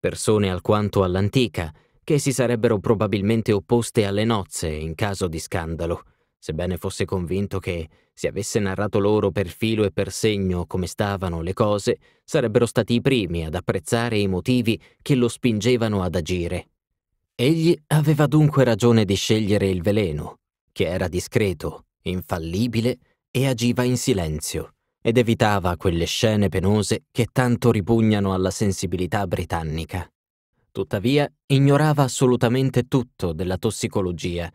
persone alquanto all'antica, che si sarebbero probabilmente opposte alle nozze in caso di scandalo sebbene fosse convinto che, se avesse narrato loro per filo e per segno come stavano le cose, sarebbero stati i primi ad apprezzare i motivi che lo spingevano ad agire. Egli aveva dunque ragione di scegliere il veleno, che era discreto, infallibile e agiva in silenzio, ed evitava quelle scene penose che tanto ripugnano alla sensibilità britannica. Tuttavia, ignorava assolutamente tutto della tossicologia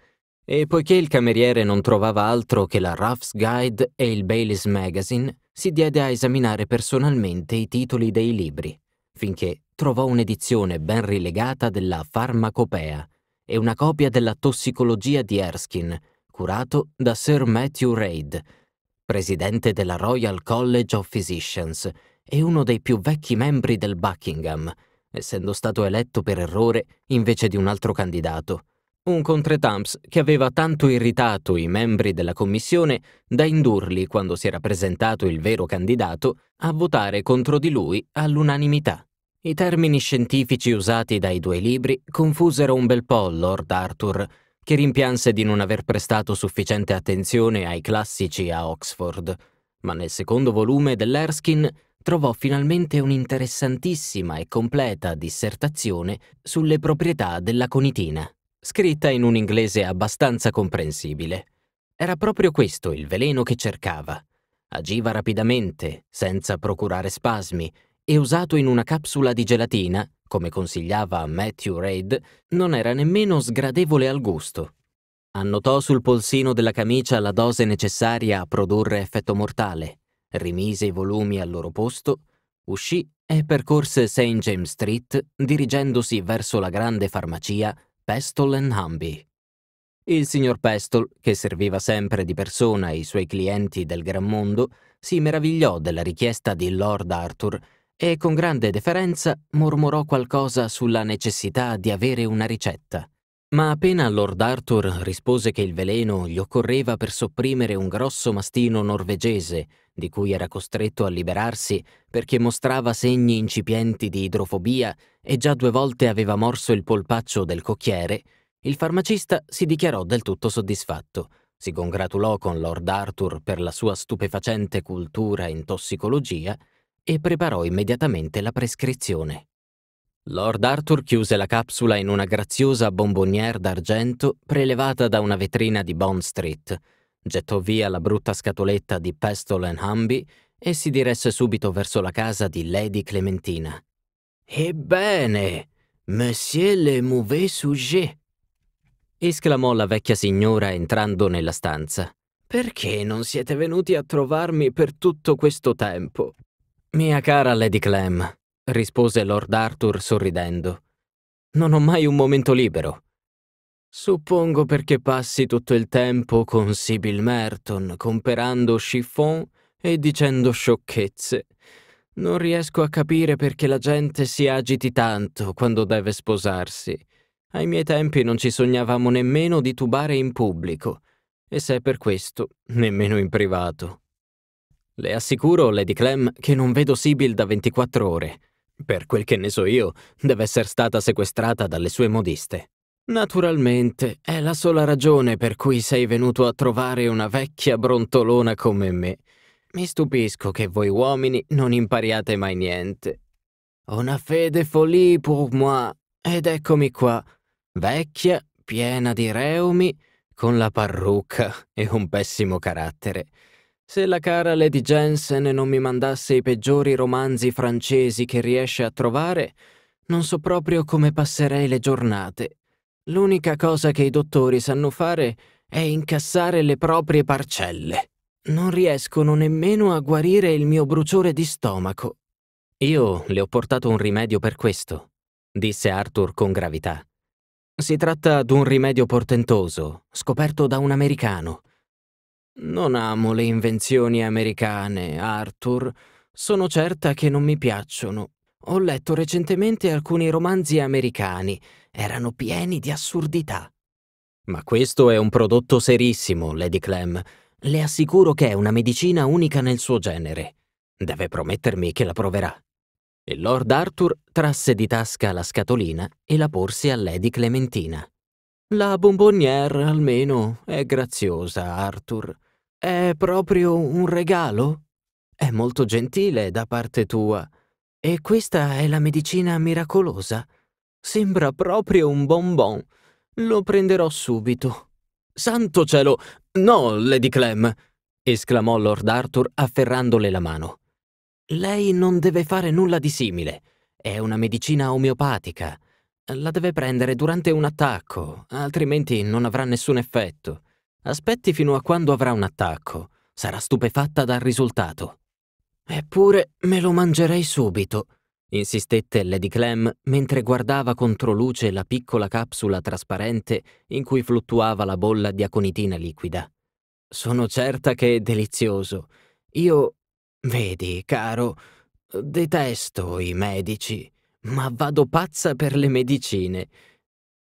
e poiché il cameriere non trovava altro che la Ruff's Guide e il Bailey's Magazine, si diede a esaminare personalmente i titoli dei libri, finché trovò un'edizione ben rilegata della Farmacopea e una copia della Tossicologia di Erskine, curato da Sir Matthew Reid, presidente della Royal College of Physicians e uno dei più vecchi membri del Buckingham, essendo stato eletto per errore invece di un altro candidato un contretemps che aveva tanto irritato i membri della commissione da indurli, quando si era presentato il vero candidato, a votare contro di lui all'unanimità. I termini scientifici usati dai due libri confusero un bel po' Lord Arthur, che rimpianse di non aver prestato sufficiente attenzione ai classici a Oxford, ma nel secondo volume dell'Erskine trovò finalmente un'interessantissima e completa dissertazione sulle proprietà della conitina scritta in un inglese abbastanza comprensibile. Era proprio questo il veleno che cercava. Agiva rapidamente, senza procurare spasmi, e usato in una capsula di gelatina, come consigliava Matthew Reid, non era nemmeno sgradevole al gusto. Annotò sul polsino della camicia la dose necessaria a produrre effetto mortale, rimise i volumi al loro posto, uscì e percorse St. James Street dirigendosi verso la grande farmacia Pestol and Humby. Il signor Pestol, che serviva sempre di persona i suoi clienti del gran mondo, si meravigliò della richiesta di Lord Arthur e con grande deferenza mormorò qualcosa sulla necessità di avere una ricetta. Ma appena Lord Arthur rispose che il veleno gli occorreva per sopprimere un grosso mastino norvegese, di cui era costretto a liberarsi perché mostrava segni incipienti di idrofobia e già due volte aveva morso il polpaccio del cocchiere, il farmacista si dichiarò del tutto soddisfatto. Si congratulò con Lord Arthur per la sua stupefacente cultura in tossicologia e preparò immediatamente la prescrizione. Lord Arthur chiuse la capsula in una graziosa bonbonnière d'argento prelevata da una vetrina di Bond Street, gettò via la brutta scatoletta di Pestol and Humby e si diresse subito verso la casa di Lady Clementina. Ebbene, Monsieur le mauvais sujet! esclamò la vecchia signora entrando nella stanza. Perché non siete venuti a trovarmi per tutto questo tempo? Mia cara Lady Clem, rispose Lord Arthur sorridendo. Non ho mai un momento libero. Suppongo perché passi tutto il tempo con Sibyl Merton comperando chiffon e dicendo sciocchezze. Non riesco a capire perché la gente si agiti tanto quando deve sposarsi. Ai miei tempi non ci sognavamo nemmeno di tubare in pubblico, e se è per questo, nemmeno in privato. Le assicuro, Lady Clem, che non vedo Sibyl da 24 ore per quel che ne so io, deve essere stata sequestrata dalle sue modiste. Naturalmente, è la sola ragione per cui sei venuto a trovare una vecchia brontolona come me. Mi stupisco che voi uomini non impariate mai niente. Una fede folie pour moi, ed eccomi qua, vecchia, piena di reumi, con la parrucca e un pessimo carattere. Se la cara Lady Jensen non mi mandasse i peggiori romanzi francesi che riesce a trovare, non so proprio come passerei le giornate. L'unica cosa che i dottori sanno fare è incassare le proprie parcelle. Non riescono nemmeno a guarire il mio bruciore di stomaco. Io le ho portato un rimedio per questo, disse Arthur con gravità. Si tratta d'un rimedio portentoso, scoperto da un americano. Non amo le invenzioni americane, Arthur. Sono certa che non mi piacciono. Ho letto recentemente alcuni romanzi americani. Erano pieni di assurdità. Ma questo è un prodotto serissimo, Lady Clem. Le assicuro che è una medicina unica nel suo genere. Deve promettermi che la proverà. E Lord Arthur trasse di tasca la scatolina e la porse a Lady Clementina. La bonbonniere, almeno, è graziosa, Arthur. È proprio un regalo? È molto gentile da parte tua. E questa è la medicina miracolosa. Sembra proprio un bonbon. Lo prenderò subito. Santo cielo! No, Lady Clem! esclamò Lord Arthur afferrandole la mano. Lei non deve fare nulla di simile. È una medicina omeopatica. La deve prendere durante un attacco, altrimenti non avrà nessun effetto. Aspetti fino a quando avrà un attacco. Sarà stupefatta dal risultato. Eppure me lo mangerei subito, insistette Lady Clem mentre guardava contro luce la piccola capsula trasparente in cui fluttuava la bolla di aconitina liquida. Sono certa che è delizioso. Io, vedi, caro, detesto i medici, ma vado pazza per le medicine.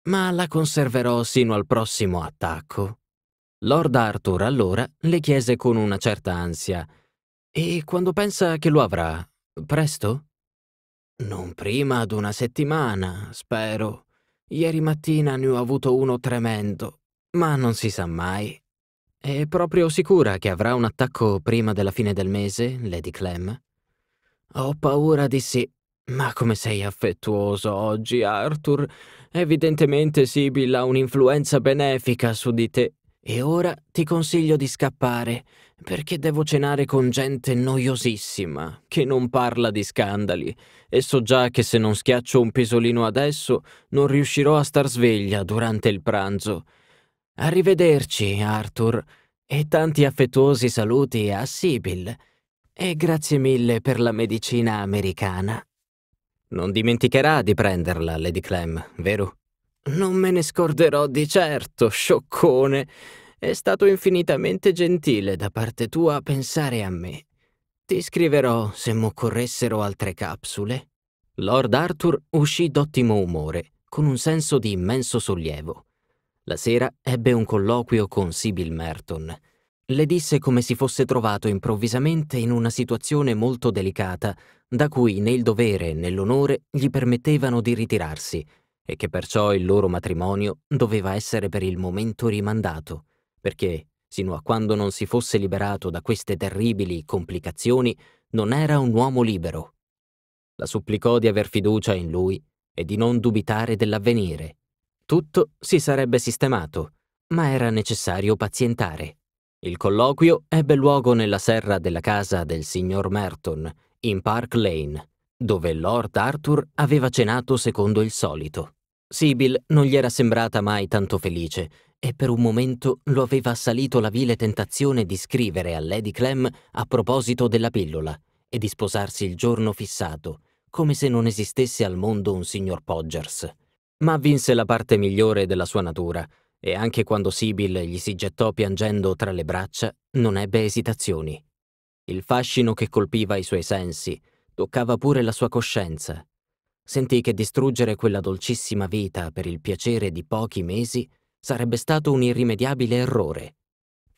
Ma la conserverò sino al prossimo attacco. Lord Arthur allora le chiese con una certa ansia E quando pensa che lo avrà? Presto? Non prima di una settimana, spero. Ieri mattina ne ho avuto uno tremendo, ma non si sa mai. È proprio sicura che avrà un attacco prima della fine del mese, Lady Clem? Ho paura di sì. Ma come sei affettuoso oggi, Arthur. Evidentemente Sibyl ha un'influenza benefica su di te. E ora ti consiglio di scappare, perché devo cenare con gente noiosissima, che non parla di scandali, e so già che se non schiaccio un pisolino adesso non riuscirò a star sveglia durante il pranzo. Arrivederci, Arthur, e tanti affettuosi saluti a Sibyl. E grazie mille per la medicina americana. Non dimenticherà di prenderla, Lady Clem, vero? Non me ne scorderò di certo, scioccone. È stato infinitamente gentile da parte tua pensare a me. Ti scriverò se m'occorressero altre capsule. Lord Arthur uscì d'ottimo umore, con un senso di immenso sollievo. La sera ebbe un colloquio con Sibyl Merton. Le disse come si fosse trovato improvvisamente in una situazione molto delicata, da cui né il dovere né l'onore gli permettevano di ritirarsi, e che perciò il loro matrimonio doveva essere per il momento rimandato, perché, sino a quando non si fosse liberato da queste terribili complicazioni, non era un uomo libero. La supplicò di aver fiducia in lui e di non dubitare dell'avvenire. Tutto si sarebbe sistemato, ma era necessario pazientare. Il colloquio ebbe luogo nella serra della casa del signor Merton, in Park Lane, dove Lord Arthur aveva cenato secondo il solito. Sibyl non gli era sembrata mai tanto felice e per un momento lo aveva assalito la vile tentazione di scrivere a Lady Clem a proposito della pillola e di sposarsi il giorno fissato, come se non esistesse al mondo un signor Poggers. Ma vinse la parte migliore della sua natura e anche quando Sibyl gli si gettò piangendo tra le braccia non ebbe esitazioni. Il fascino che colpiva i suoi sensi toccava pure la sua coscienza sentì che distruggere quella dolcissima vita per il piacere di pochi mesi sarebbe stato un irrimediabile errore.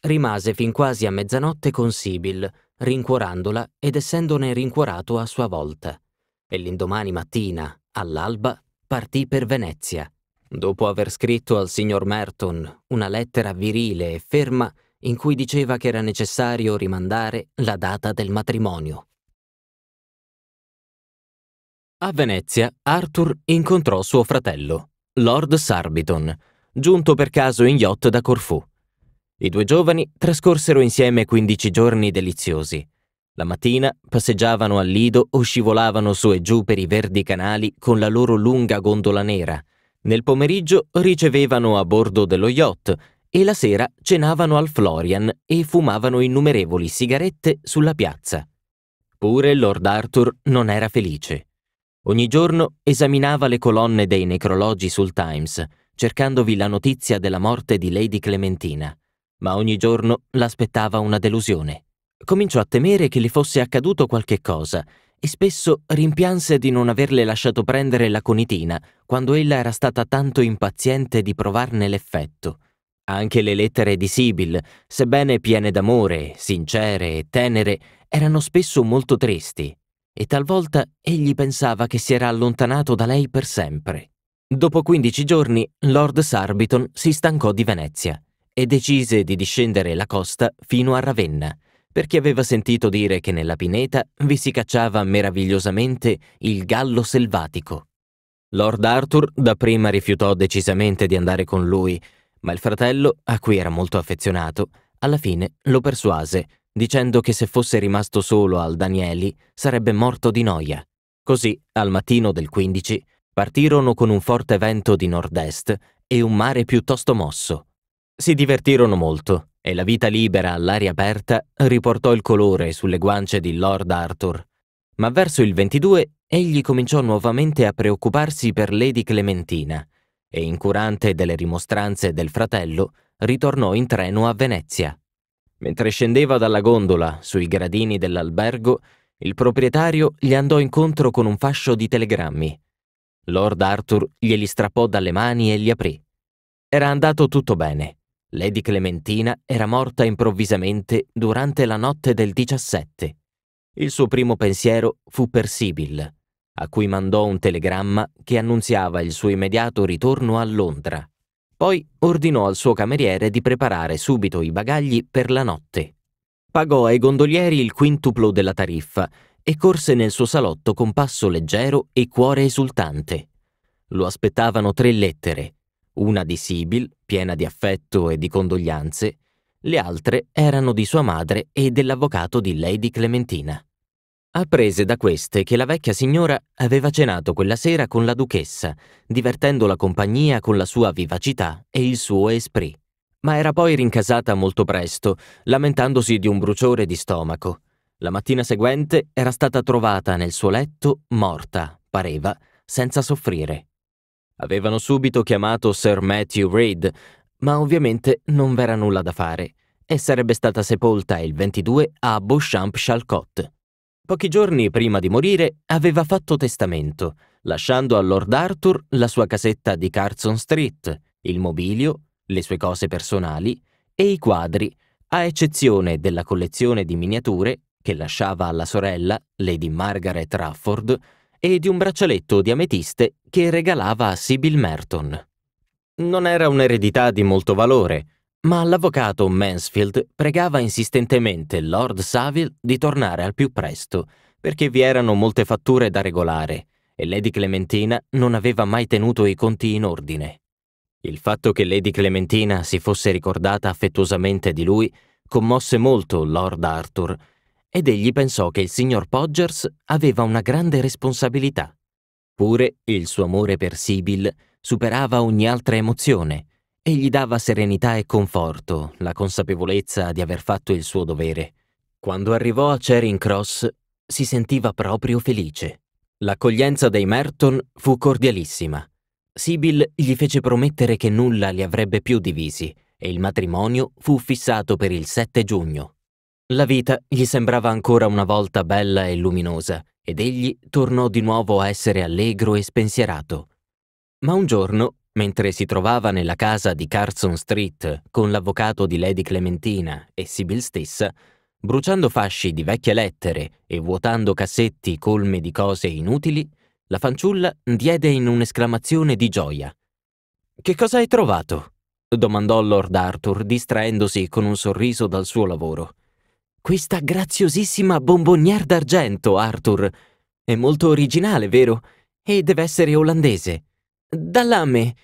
Rimase fin quasi a mezzanotte con Sibyl, rincuorandola ed essendone rincuorato a sua volta. E l'indomani mattina, all'alba, partì per Venezia. Dopo aver scritto al signor Merton una lettera virile e ferma in cui diceva che era necessario rimandare la data del matrimonio. A Venezia Arthur incontrò suo fratello, Lord Sarbiton, giunto per caso in yacht da Corfù. I due giovani trascorsero insieme 15 giorni deliziosi. La mattina passeggiavano al lido o scivolavano su e giù per i verdi canali con la loro lunga gondola nera. Nel pomeriggio ricevevano a bordo dello yacht e la sera cenavano al Florian e fumavano innumerevoli sigarette sulla piazza. Pure Lord Arthur non era felice. Ogni giorno esaminava le colonne dei necrologi sul Times, cercandovi la notizia della morte di Lady Clementina, ma ogni giorno l'aspettava una delusione. Cominciò a temere che le fosse accaduto qualche cosa e spesso rimpianse di non averle lasciato prendere la conitina quando ella era stata tanto impaziente di provarne l'effetto. Anche le lettere di Sibyl, sebbene piene d'amore, sincere e tenere, erano spesso molto tristi, e talvolta egli pensava che si era allontanato da lei per sempre. Dopo 15 giorni, Lord Sarbiton si stancò di Venezia e decise di discendere la costa fino a Ravenna, perché aveva sentito dire che nella pineta vi si cacciava meravigliosamente il gallo selvatico. Lord Arthur dapprima rifiutò decisamente di andare con lui, ma il fratello, a cui era molto affezionato, alla fine lo persuase dicendo che se fosse rimasto solo al Danieli sarebbe morto di noia. Così, al mattino del 15, partirono con un forte vento di nord-est e un mare piuttosto mosso. Si divertirono molto e la vita libera all'aria aperta riportò il colore sulle guance di Lord Arthur. Ma verso il 22 egli cominciò nuovamente a preoccuparsi per Lady Clementina e, incurante delle rimostranze del fratello, ritornò in treno a Venezia. Mentre scendeva dalla gondola sui gradini dell'albergo, il proprietario gli andò incontro con un fascio di telegrammi. Lord Arthur glieli strappò dalle mani e li aprì. Era andato tutto bene. Lady Clementina era morta improvvisamente durante la notte del 17. Il suo primo pensiero fu per Sibyl, a cui mandò un telegramma che annunziava il suo immediato ritorno a Londra. Poi ordinò al suo cameriere di preparare subito i bagagli per la notte. Pagò ai gondolieri il quintuplo della tariffa e corse nel suo salotto con passo leggero e cuore esultante. Lo aspettavano tre lettere, una di Sibyl, piena di affetto e di condoglianze, le altre erano di sua madre e dell'avvocato di Lady Clementina. Apprese da queste che la vecchia signora aveva cenato quella sera con la duchessa, divertendo la compagnia con la sua vivacità e il suo esprit. Ma era poi rincasata molto presto, lamentandosi di un bruciore di stomaco. La mattina seguente era stata trovata nel suo letto, morta, pareva, senza soffrire. Avevano subito chiamato Sir Matthew Reid, ma ovviamente non v'era nulla da fare, e sarebbe stata sepolta il 22 a beauchamp chalcotte pochi giorni prima di morire, aveva fatto testamento, lasciando a Lord Arthur la sua casetta di Carson Street, il mobilio, le sue cose personali e i quadri, a eccezione della collezione di miniature che lasciava alla sorella, Lady Margaret Rufford, e di un braccialetto di ametiste che regalava a Sybil Merton. Non era un'eredità di molto valore, ma l'avvocato Mansfield pregava insistentemente Lord Saville di tornare al più presto, perché vi erano molte fatture da regolare e Lady Clementina non aveva mai tenuto i conti in ordine. Il fatto che Lady Clementina si fosse ricordata affettuosamente di lui commosse molto Lord Arthur ed egli pensò che il signor Podgers aveva una grande responsabilità. Pure il suo amore per Sibyl superava ogni altra emozione e gli dava serenità e conforto la consapevolezza di aver fatto il suo dovere. Quando arrivò a Charing Cross si sentiva proprio felice. L'accoglienza dei Merton fu cordialissima. Sibyl gli fece promettere che nulla li avrebbe più divisi e il matrimonio fu fissato per il 7 giugno. La vita gli sembrava ancora una volta bella e luminosa ed egli tornò di nuovo a essere allegro e spensierato. Ma un giorno Mentre si trovava nella casa di Carson Street con l'avvocato di Lady Clementina e Sibyl stessa, bruciando fasci di vecchie lettere e vuotando cassetti colme di cose inutili, la fanciulla diede in un'esclamazione di gioia. Che cosa hai trovato? domandò Lord Arthur, distraendosi con un sorriso dal suo lavoro. Questa graziosissima bonboniere d'argento, Arthur. È molto originale, vero? E deve essere olandese. Dalla a me.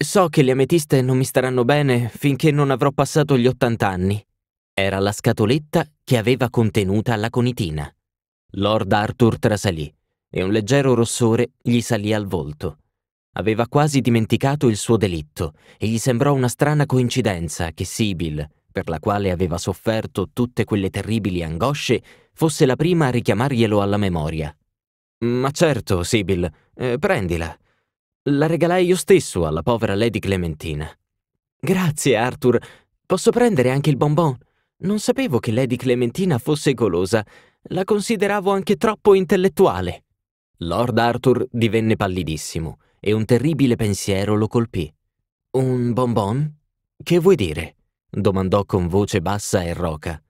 So che le ametiste non mi staranno bene finché non avrò passato gli 80 anni. Era la scatoletta che aveva contenuta la conitina. Lord Arthur trasalì e un leggero rossore gli salì al volto. Aveva quasi dimenticato il suo delitto e gli sembrò una strana coincidenza che Sibyl, per la quale aveva sofferto tutte quelle terribili angosce, fosse la prima a richiamarglielo alla memoria. Ma certo, Sibyl, eh, prendila. La regalai io stesso alla povera Lady Clementina. Grazie, Arthur. Posso prendere anche il bonbon? Non sapevo che Lady Clementina fosse golosa. La consideravo anche troppo intellettuale. Lord Arthur divenne pallidissimo e un terribile pensiero lo colpì. Un bonbon? Che vuoi dire? domandò con voce bassa e roca.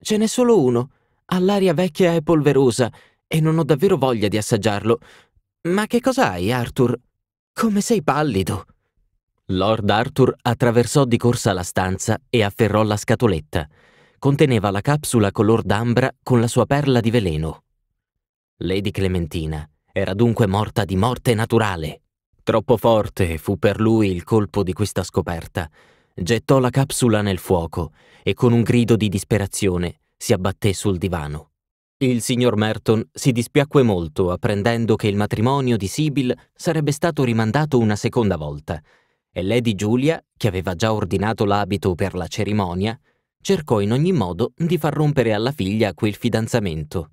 Ce n'è solo uno, all'aria vecchia e polverosa, e non ho davvero voglia di assaggiarlo. Ma che cos'hai, Arthur? Come sei pallido? Lord Arthur attraversò di corsa la stanza e afferrò la scatoletta. Conteneva la capsula color d'ambra con la sua perla di veleno. Lady Clementina era dunque morta di morte naturale. Troppo forte fu per lui il colpo di questa scoperta. Gettò la capsula nel fuoco e con un grido di disperazione si abbatté sul divano. Il signor Merton si dispiacque molto apprendendo che il matrimonio di Sibyl sarebbe stato rimandato una seconda volta e Lady Giulia, che aveva già ordinato l'abito per la cerimonia, cercò in ogni modo di far rompere alla figlia quel fidanzamento.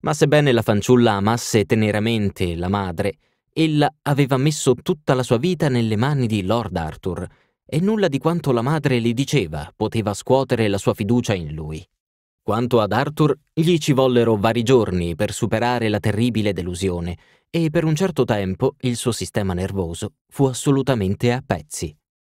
Ma sebbene la fanciulla amasse teneramente la madre, ella aveva messo tutta la sua vita nelle mani di Lord Arthur e nulla di quanto la madre le diceva poteva scuotere la sua fiducia in lui. Quanto ad Arthur, gli ci vollero vari giorni per superare la terribile delusione e per un certo tempo il suo sistema nervoso fu assolutamente a pezzi.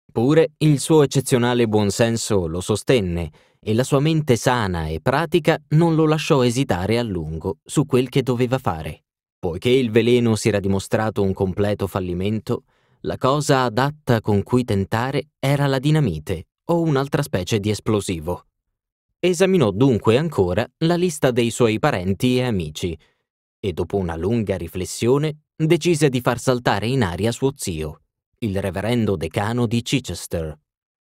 Pure il suo eccezionale buonsenso lo sostenne e la sua mente sana e pratica non lo lasciò esitare a lungo su quel che doveva fare. Poiché il veleno si era dimostrato un completo fallimento, la cosa adatta con cui tentare era la dinamite o un'altra specie di esplosivo. Esaminò dunque ancora la lista dei suoi parenti e amici e dopo una lunga riflessione decise di far saltare in aria suo zio, il reverendo decano di Chichester.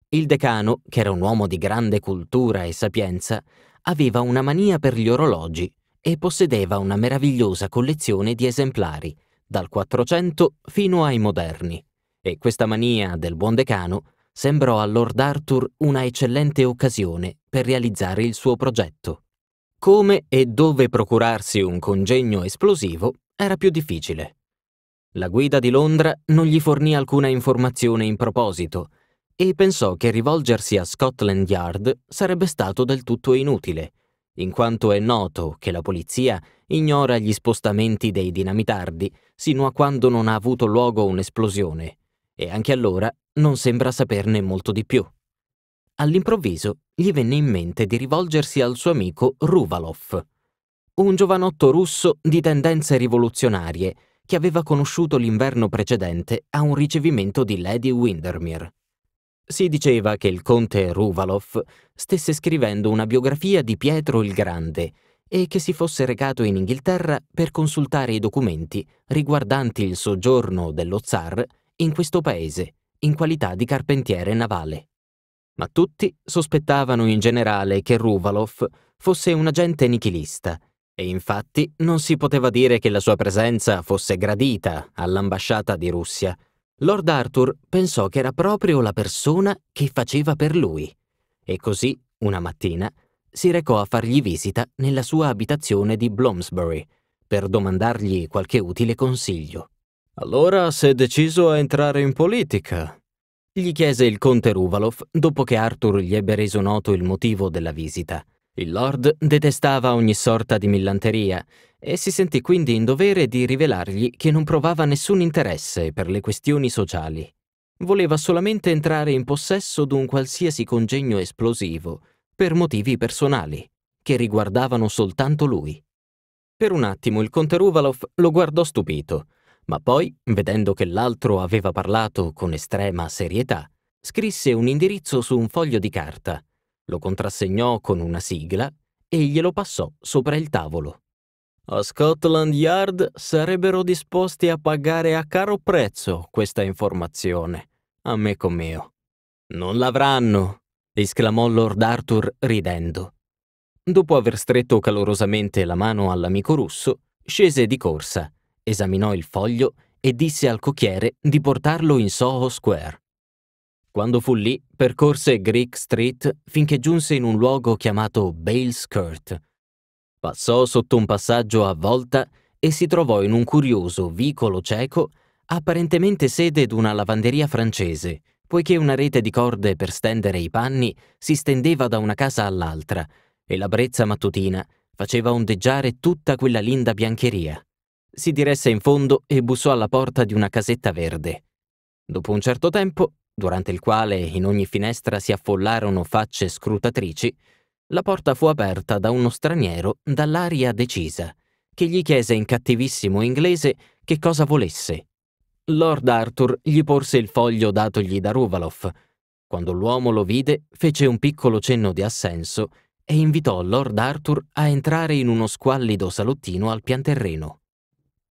Il decano, che era un uomo di grande cultura e sapienza, aveva una mania per gli orologi e possedeva una meravigliosa collezione di esemplari, dal 400 fino ai moderni, e questa mania del buon decano sembrò a Lord Arthur una eccellente occasione per realizzare il suo progetto. Come e dove procurarsi un congegno esplosivo era più difficile. La guida di Londra non gli fornì alcuna informazione in proposito e pensò che rivolgersi a Scotland Yard sarebbe stato del tutto inutile, in quanto è noto che la polizia ignora gli spostamenti dei dinamitardi sino a quando non ha avuto luogo un'esplosione e anche allora non sembra saperne molto di più. All'improvviso gli venne in mente di rivolgersi al suo amico Ruvalov, un giovanotto russo di tendenze rivoluzionarie che aveva conosciuto l'inverno precedente a un ricevimento di Lady Windermere. Si diceva che il conte Ruvalov stesse scrivendo una biografia di Pietro il Grande e che si fosse recato in Inghilterra per consultare i documenti riguardanti il soggiorno dello zar in questo paese, in qualità di carpentiere navale. Ma tutti sospettavano in generale che Ruvalov fosse un agente nichilista e infatti non si poteva dire che la sua presenza fosse gradita all'ambasciata di Russia. Lord Arthur pensò che era proprio la persona che faceva per lui e così, una mattina, si recò a fargli visita nella sua abitazione di Bloomsbury per domandargli qualche utile consiglio. Allora sei deciso a entrare in politica? gli chiese il conte Ruvalov dopo che Arthur gli ebbe reso noto il motivo della visita. Il lord detestava ogni sorta di millanteria e si sentì quindi in dovere di rivelargli che non provava nessun interesse per le questioni sociali. Voleva solamente entrare in possesso d'un qualsiasi congegno esplosivo, per motivi personali, che riguardavano soltanto lui. Per un attimo il conte Ruvalov lo guardò stupito, ma poi, vedendo che l'altro aveva parlato con estrema serietà, scrisse un indirizzo su un foglio di carta, lo contrassegnò con una sigla e glielo passò sopra il tavolo. A Scotland Yard sarebbero disposti a pagare a caro prezzo questa informazione, a me com'io. Non l'avranno, esclamò Lord Arthur ridendo. Dopo aver stretto calorosamente la mano all'amico russo, scese di corsa esaminò il foglio e disse al cocchiere di portarlo in Soho Square. Quando fu lì, percorse Greek Street finché giunse in un luogo chiamato Bale's Court. Passò sotto un passaggio a volta e si trovò in un curioso vicolo cieco, apparentemente sede d'una lavanderia francese, poiché una rete di corde per stendere i panni si stendeva da una casa all'altra e la brezza mattutina faceva ondeggiare tutta quella linda biancheria si diresse in fondo e bussò alla porta di una casetta verde. Dopo un certo tempo, durante il quale in ogni finestra si affollarono facce scrutatrici, la porta fu aperta da uno straniero dall'aria decisa, che gli chiese in cattivissimo inglese che cosa volesse. Lord Arthur gli porse il foglio datogli da Ruvaloff. Quando l'uomo lo vide, fece un piccolo cenno di assenso e invitò Lord Arthur a entrare in uno squallido salottino al pianterreno.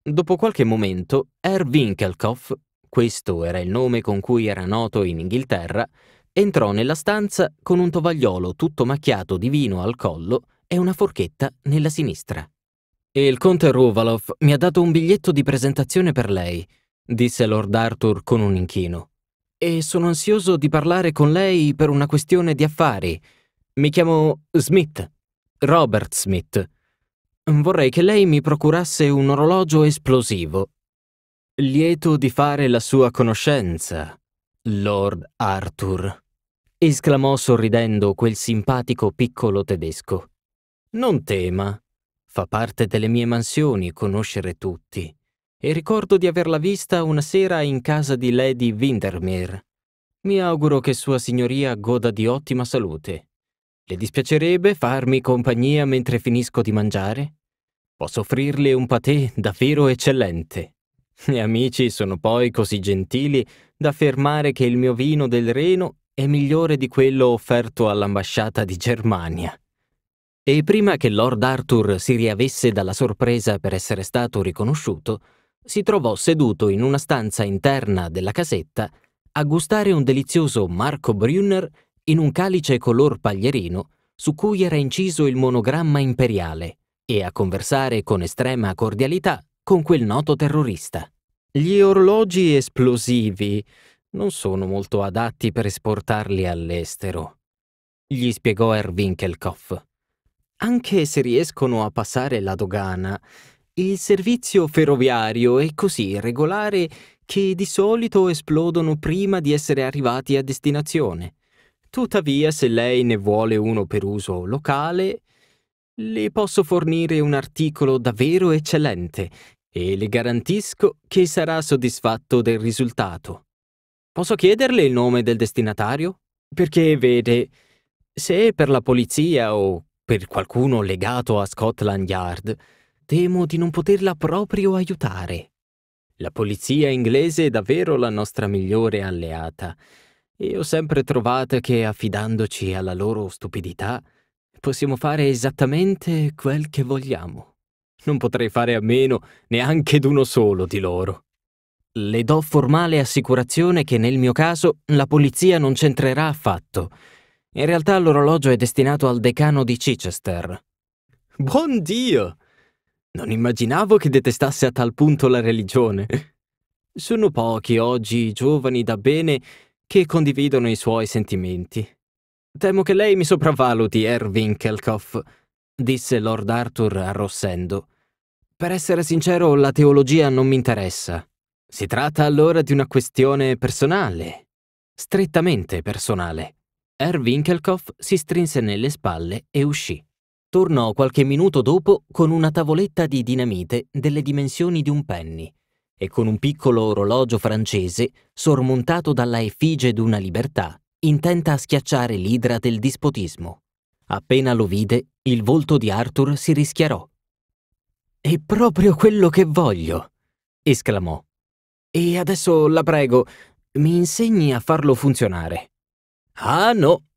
Dopo qualche momento, Herr Winkelkopf, questo era il nome con cui era noto in Inghilterra, entrò nella stanza con un tovagliolo tutto macchiato di vino al collo e una forchetta nella sinistra. Il conte Ruvalov mi ha dato un biglietto di presentazione per lei, disse Lord Arthur con un inchino. E sono ansioso di parlare con lei per una questione di affari. Mi chiamo Smith, Robert Smith. Vorrei che lei mi procurasse un orologio esplosivo. Lieto di fare la sua conoscenza, Lord Arthur, esclamò sorridendo quel simpatico piccolo tedesco. Non tema, fa parte delle mie mansioni conoscere tutti, e ricordo di averla vista una sera in casa di Lady Windermere. Mi auguro che Sua Signoria goda di ottima salute. Le dispiacerebbe farmi compagnia mentre finisco di mangiare? Posso offrirle un patè davvero eccellente. Gli amici sono poi così gentili da affermare che il mio vino del Reno è migliore di quello offerto all'ambasciata di Germania. E prima che Lord Arthur si riavesse dalla sorpresa per essere stato riconosciuto, si trovò seduto in una stanza interna della casetta a gustare un delizioso Marco Brunner in un calice color paglierino su cui era inciso il monogramma imperiale e a conversare con estrema cordialità con quel noto terrorista. Gli orologi esplosivi non sono molto adatti per esportarli all'estero, gli spiegò Erwin Erwinkelkopf. Anche se riescono a passare la dogana, il servizio ferroviario è così regolare che di solito esplodono prima di essere arrivati a destinazione. Tuttavia, se lei ne vuole uno per uso locale, le posso fornire un articolo davvero eccellente e le garantisco che sarà soddisfatto del risultato. Posso chiederle il nome del destinatario? Perché, vede, se è per la polizia o per qualcuno legato a Scotland Yard, temo di non poterla proprio aiutare. La polizia inglese è davvero la nostra migliore alleata e ho sempre trovato che affidandoci alla loro stupidità possiamo fare esattamente quel che vogliamo. Non potrei fare a meno neanche d'uno solo di loro. Le do formale assicurazione che nel mio caso la polizia non c'entrerà affatto. In realtà l'orologio è destinato al decano di Chichester. Buon Dio! Non immaginavo che detestasse a tal punto la religione. Sono pochi oggi i giovani da bene che condividono i suoi sentimenti. Temo che lei mi sopravvaluti, Herr Winkelkopf, disse Lord Arthur arrossendo. Per essere sincero, la teologia non mi interessa. Si tratta allora di una questione personale, strettamente personale. Herr Winkelkopf si strinse nelle spalle e uscì. Tornò qualche minuto dopo con una tavoletta di dinamite delle dimensioni di un penny e con un piccolo orologio francese sormontato dalla effigie d'una libertà, intenta a schiacciare l'idra del dispotismo. Appena lo vide, il volto di Arthur si rischiarò. È proprio quello che voglio! esclamò. E adesso la prego, mi insegni a farlo funzionare. Ah no,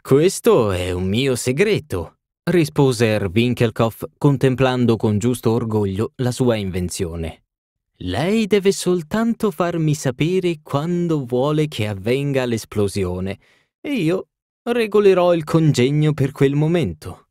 questo è un mio segreto, rispose Herr Winkelkopf contemplando con giusto orgoglio la sua invenzione. Lei deve soltanto farmi sapere quando vuole che avvenga l'esplosione e io regolerò il congegno per quel momento.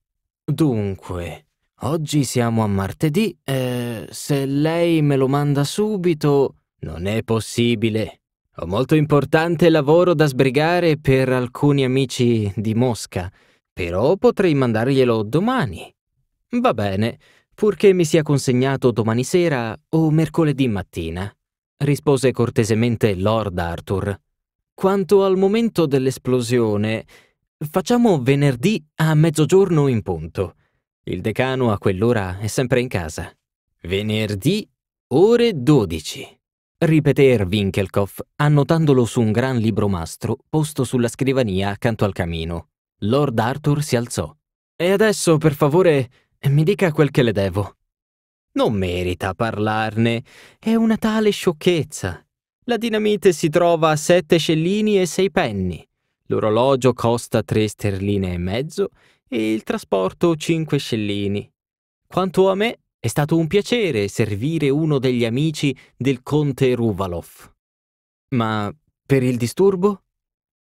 Dunque, oggi siamo a martedì e se lei me lo manda subito... Non è possibile. Ho molto importante lavoro da sbrigare per alcuni amici di Mosca, però potrei mandarglielo domani. Va bene purché mi sia consegnato domani sera o mercoledì mattina, rispose cortesemente Lord Arthur. Quanto al momento dell'esplosione, facciamo venerdì a mezzogiorno in punto. Il decano a quell'ora è sempre in casa. Venerdì, ore 12. Ripeté Herr Winkelkopf, annotandolo su un gran libro mastro posto sulla scrivania accanto al camino. Lord Arthur si alzò. E adesso, per favore, mi dica quel che le devo. Non merita parlarne, è una tale sciocchezza. La dinamite si trova a sette scellini e sei penny, l'orologio costa tre sterline e mezzo e il trasporto cinque scellini. Quanto a me, è stato un piacere servire uno degli amici del conte Ruvalov. Ma per il disturbo?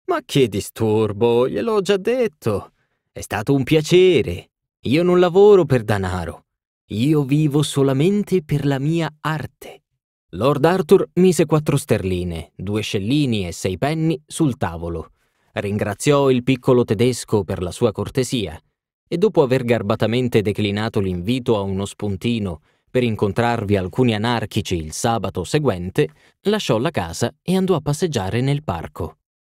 Ma che disturbo, gliel'ho già detto. È stato un piacere. Io non lavoro per danaro. Io vivo solamente per la mia arte. Lord Arthur mise quattro sterline, due scellini e sei penny sul tavolo. Ringraziò il piccolo tedesco per la sua cortesia e dopo aver garbatamente declinato l'invito a uno spuntino per incontrarvi alcuni anarchici il sabato seguente, lasciò la casa e andò a passeggiare nel parco.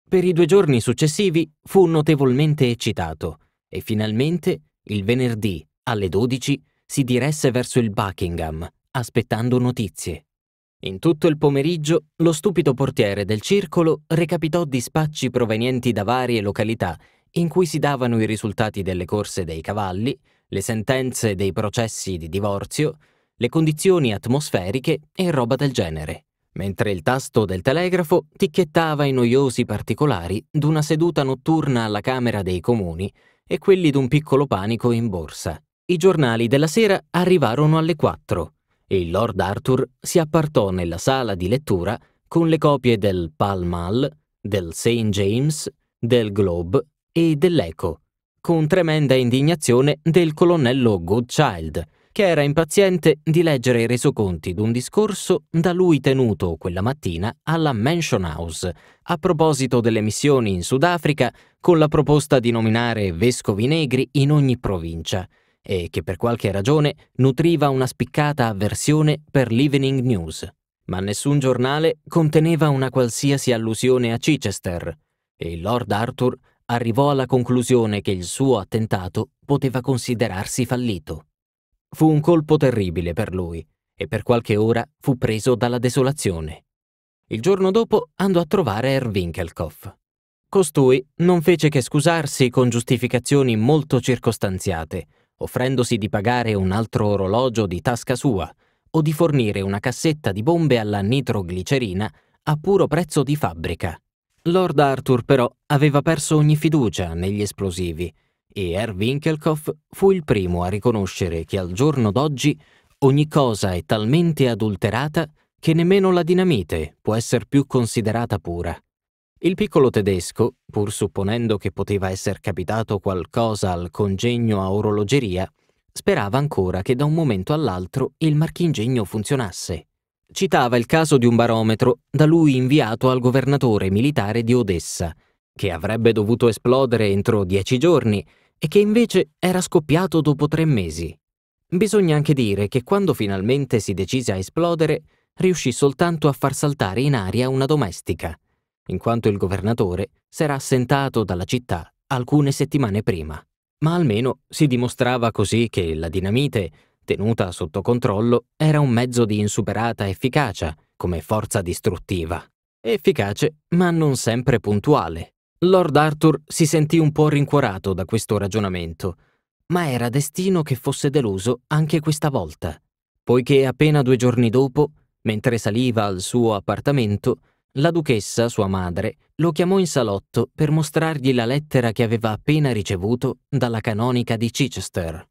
Per i due giorni successivi fu notevolmente eccitato e finalmente il venerdì, alle 12, si diresse verso il Buckingham, aspettando notizie. In tutto il pomeriggio, lo stupido portiere del circolo recapitò dispacci provenienti da varie località in cui si davano i risultati delle corse dei cavalli, le sentenze dei processi di divorzio, le condizioni atmosferiche e roba del genere, mentre il tasto del telegrafo ticchettava i noiosi particolari d'una seduta notturna alla Camera dei Comuni e quelli d'un piccolo panico in borsa. I giornali della sera arrivarono alle 4 e il Lord Arthur si appartò nella sala di lettura con le copie del Pall Mall, del St. James, del Globe e dell'Eco, con tremenda indignazione del colonnello Goodchild, che era impaziente di leggere i resoconti d'un discorso da lui tenuto quella mattina alla Mansion House a proposito delle missioni in Sudafrica con la proposta di nominare vescovi negri in ogni provincia e che per qualche ragione nutriva una spiccata avversione per l'Evening News. Ma nessun giornale conteneva una qualsiasi allusione a Chichester e Lord Arthur arrivò alla conclusione che il suo attentato poteva considerarsi fallito. Fu un colpo terribile per lui e per qualche ora fu preso dalla desolazione. Il giorno dopo andò a trovare Herr Winkelkopf. Costui non fece che scusarsi con giustificazioni molto circostanziate, offrendosi di pagare un altro orologio di tasca sua o di fornire una cassetta di bombe alla nitroglicerina a puro prezzo di fabbrica. Lord Arthur però aveva perso ogni fiducia negli esplosivi e Herr Winkelkopf fu il primo a riconoscere che al giorno d'oggi ogni cosa è talmente adulterata che nemmeno la dinamite può essere più considerata pura. Il piccolo tedesco, pur supponendo che poteva essere capitato qualcosa al congegno a orologeria, sperava ancora che da un momento all'altro il marchingegno funzionasse. Citava il caso di un barometro da lui inviato al governatore militare di Odessa, che avrebbe dovuto esplodere entro dieci giorni e che invece era scoppiato dopo tre mesi. Bisogna anche dire che quando finalmente si decise a esplodere, riuscì soltanto a far saltare in aria una domestica, in quanto il governatore s'era assentato dalla città alcune settimane prima. Ma almeno si dimostrava così che la dinamite, tenuta sotto controllo, era un mezzo di insuperata efficacia come forza distruttiva. Efficace, ma non sempre puntuale. Lord Arthur si sentì un po' rincuorato da questo ragionamento, ma era destino che fosse deluso anche questa volta, poiché appena due giorni dopo, mentre saliva al suo appartamento, la duchessa, sua madre, lo chiamò in salotto per mostrargli la lettera che aveva appena ricevuto dalla canonica di Chichester.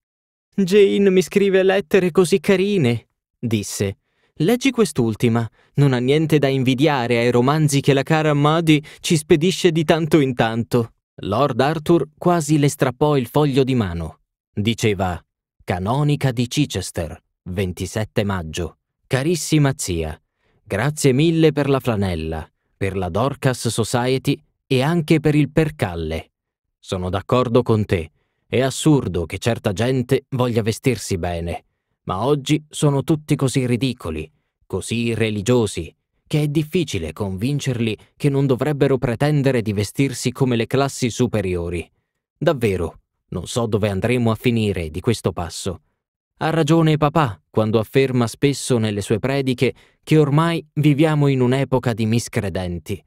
Jane mi scrive lettere così carine, disse, Leggi quest'ultima. Non ha niente da invidiare ai romanzi che la cara Muddy ci spedisce di tanto in tanto. Lord Arthur quasi le strappò il foglio di mano. Diceva: Canonica di Chichester, 27 maggio. Carissima zia, grazie mille per la flanella, per la Dorcas Society e anche per il percalle. Sono d'accordo con te. È assurdo che certa gente voglia vestirsi bene ma oggi sono tutti così ridicoli, così religiosi, che è difficile convincerli che non dovrebbero pretendere di vestirsi come le classi superiori. Davvero, non so dove andremo a finire di questo passo. Ha ragione papà quando afferma spesso nelle sue prediche che ormai viviamo in un'epoca di miscredenti.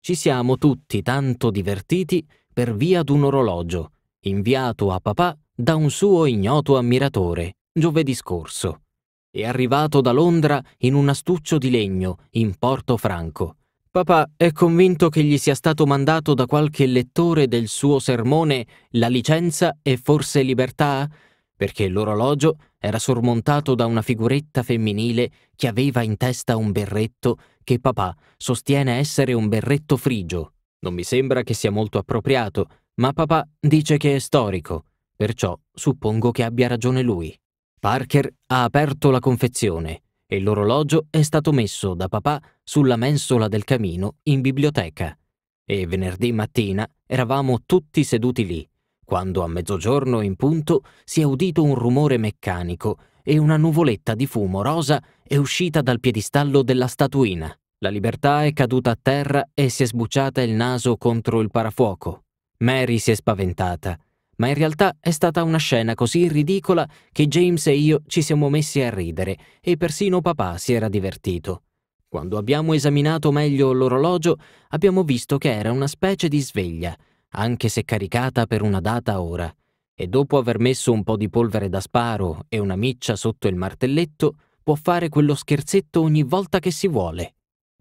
Ci siamo tutti tanto divertiti per via d'un orologio, inviato a papà da un suo ignoto ammiratore giovedì scorso. È arrivato da Londra in un astuccio di legno, in Porto Franco. Papà è convinto che gli sia stato mandato da qualche lettore del suo sermone La licenza e forse libertà, perché l'orologio era sormontato da una figuretta femminile che aveva in testa un berretto che papà sostiene essere un berretto frigio. Non mi sembra che sia molto appropriato, ma papà dice che è storico, perciò suppongo che abbia ragione lui. Parker ha aperto la confezione e l'orologio è stato messo da papà sulla mensola del camino in biblioteca. E venerdì mattina eravamo tutti seduti lì, quando a mezzogiorno in punto si è udito un rumore meccanico e una nuvoletta di fumo rosa è uscita dal piedistallo della statuina. La libertà è caduta a terra e si è sbucciata il naso contro il parafuoco. Mary si è spaventata ma in realtà è stata una scena così ridicola che James e io ci siamo messi a ridere e persino papà si era divertito. Quando abbiamo esaminato meglio l'orologio, abbiamo visto che era una specie di sveglia, anche se caricata per una data ora, e dopo aver messo un po' di polvere da sparo e una miccia sotto il martelletto, può fare quello scherzetto ogni volta che si vuole.